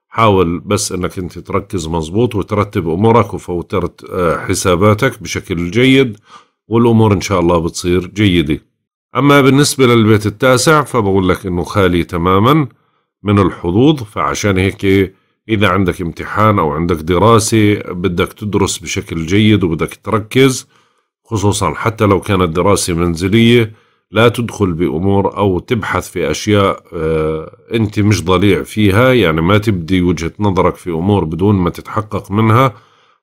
حاول بس أنك أنت تركز مزبوط وترتب أمورك وفوترة آه، حساباتك بشكل جيد والأمور إن شاء الله بتصير جيدة أما بالنسبة للبيت التاسع فبقول لك أنه خالي تماما من الحظوظ فعشان هيك إذا عندك امتحان أو عندك دراسة بدك تدرس بشكل جيد وبدك تركز خصوصا حتى لو كانت دراسة منزلية لا تدخل بأمور أو تبحث في أشياء آه، أنت مش ضليع فيها يعني ما تبدي وجهة نظرك في أمور بدون ما تتحقق منها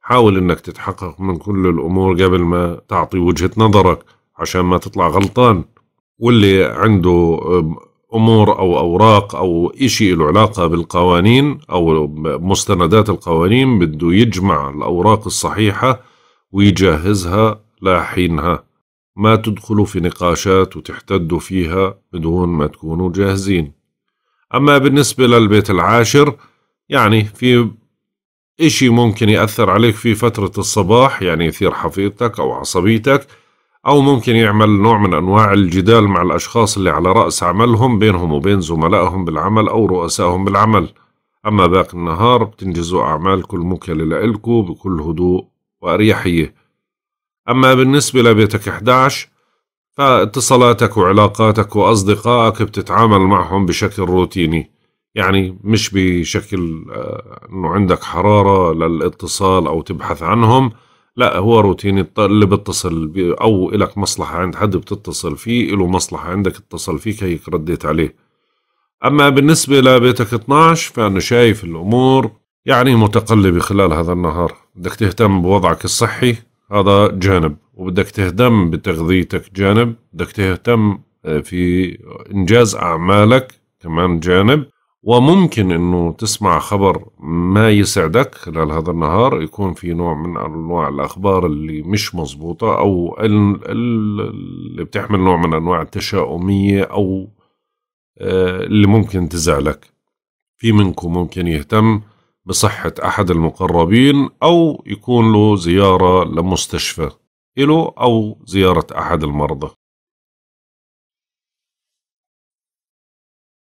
حاول أنك تتحقق من كل الأمور قبل ما تعطي وجهة نظرك عشان ما تطلع غلطان واللي عنده آه، امور او اوراق او شيء له علاقه بالقوانين او مستندات القوانين بده يجمع الاوراق الصحيحه ويجهزها لاحينها ما تدخلوا في نقاشات وتحتدوا فيها بدون ما تكونوا جاهزين اما بالنسبه للبيت العاشر يعني في إشي ممكن يأثر عليك في فترة الصباح يعني يثير حفيظتك أو عصبيتك أو ممكن يعمل نوع من أنواع الجدال مع الأشخاص اللي على رأس عملهم بينهم وبين زملائهم بالعمل أو رؤسائهم بالعمل أما باقي النهار بتنجزوا أعمالكم المكلة لإلكوا بكل هدوء وأريحية أما بالنسبة لبيتك 11 فاتصالاتك وعلاقاتك وأصدقائك بتتعامل معهم بشكل روتيني يعني مش بشكل آه، أنه عندك حرارة للاتصال أو تبحث عنهم لا هو روتيني اللي بتصل او الك مصلحه عند حد بتتصل فيه له مصلحه عندك اتصل فيك هيك رديت عليه اما بالنسبه لبيتك 12 فانا شايف الامور يعني متقلبه خلال هذا النهار بدك تهتم بوضعك الصحي هذا جانب وبدك تهتم بتغذيتك جانب بدك تهتم آه، في انجاز اعمالك كمان جانب وممكن انه تسمع خبر ما يسعدك خلال هذا النهار يكون في نوع من انواع الاخبار اللي مش مزبوطة او اللي بتحمل نوع من انواع التشاؤمية او آه، اللي ممكن تزعلك في منكم ممكن يهتم بصحة احد المقربين او يكون له زيارة لمستشفى إله او زيارة احد المرضى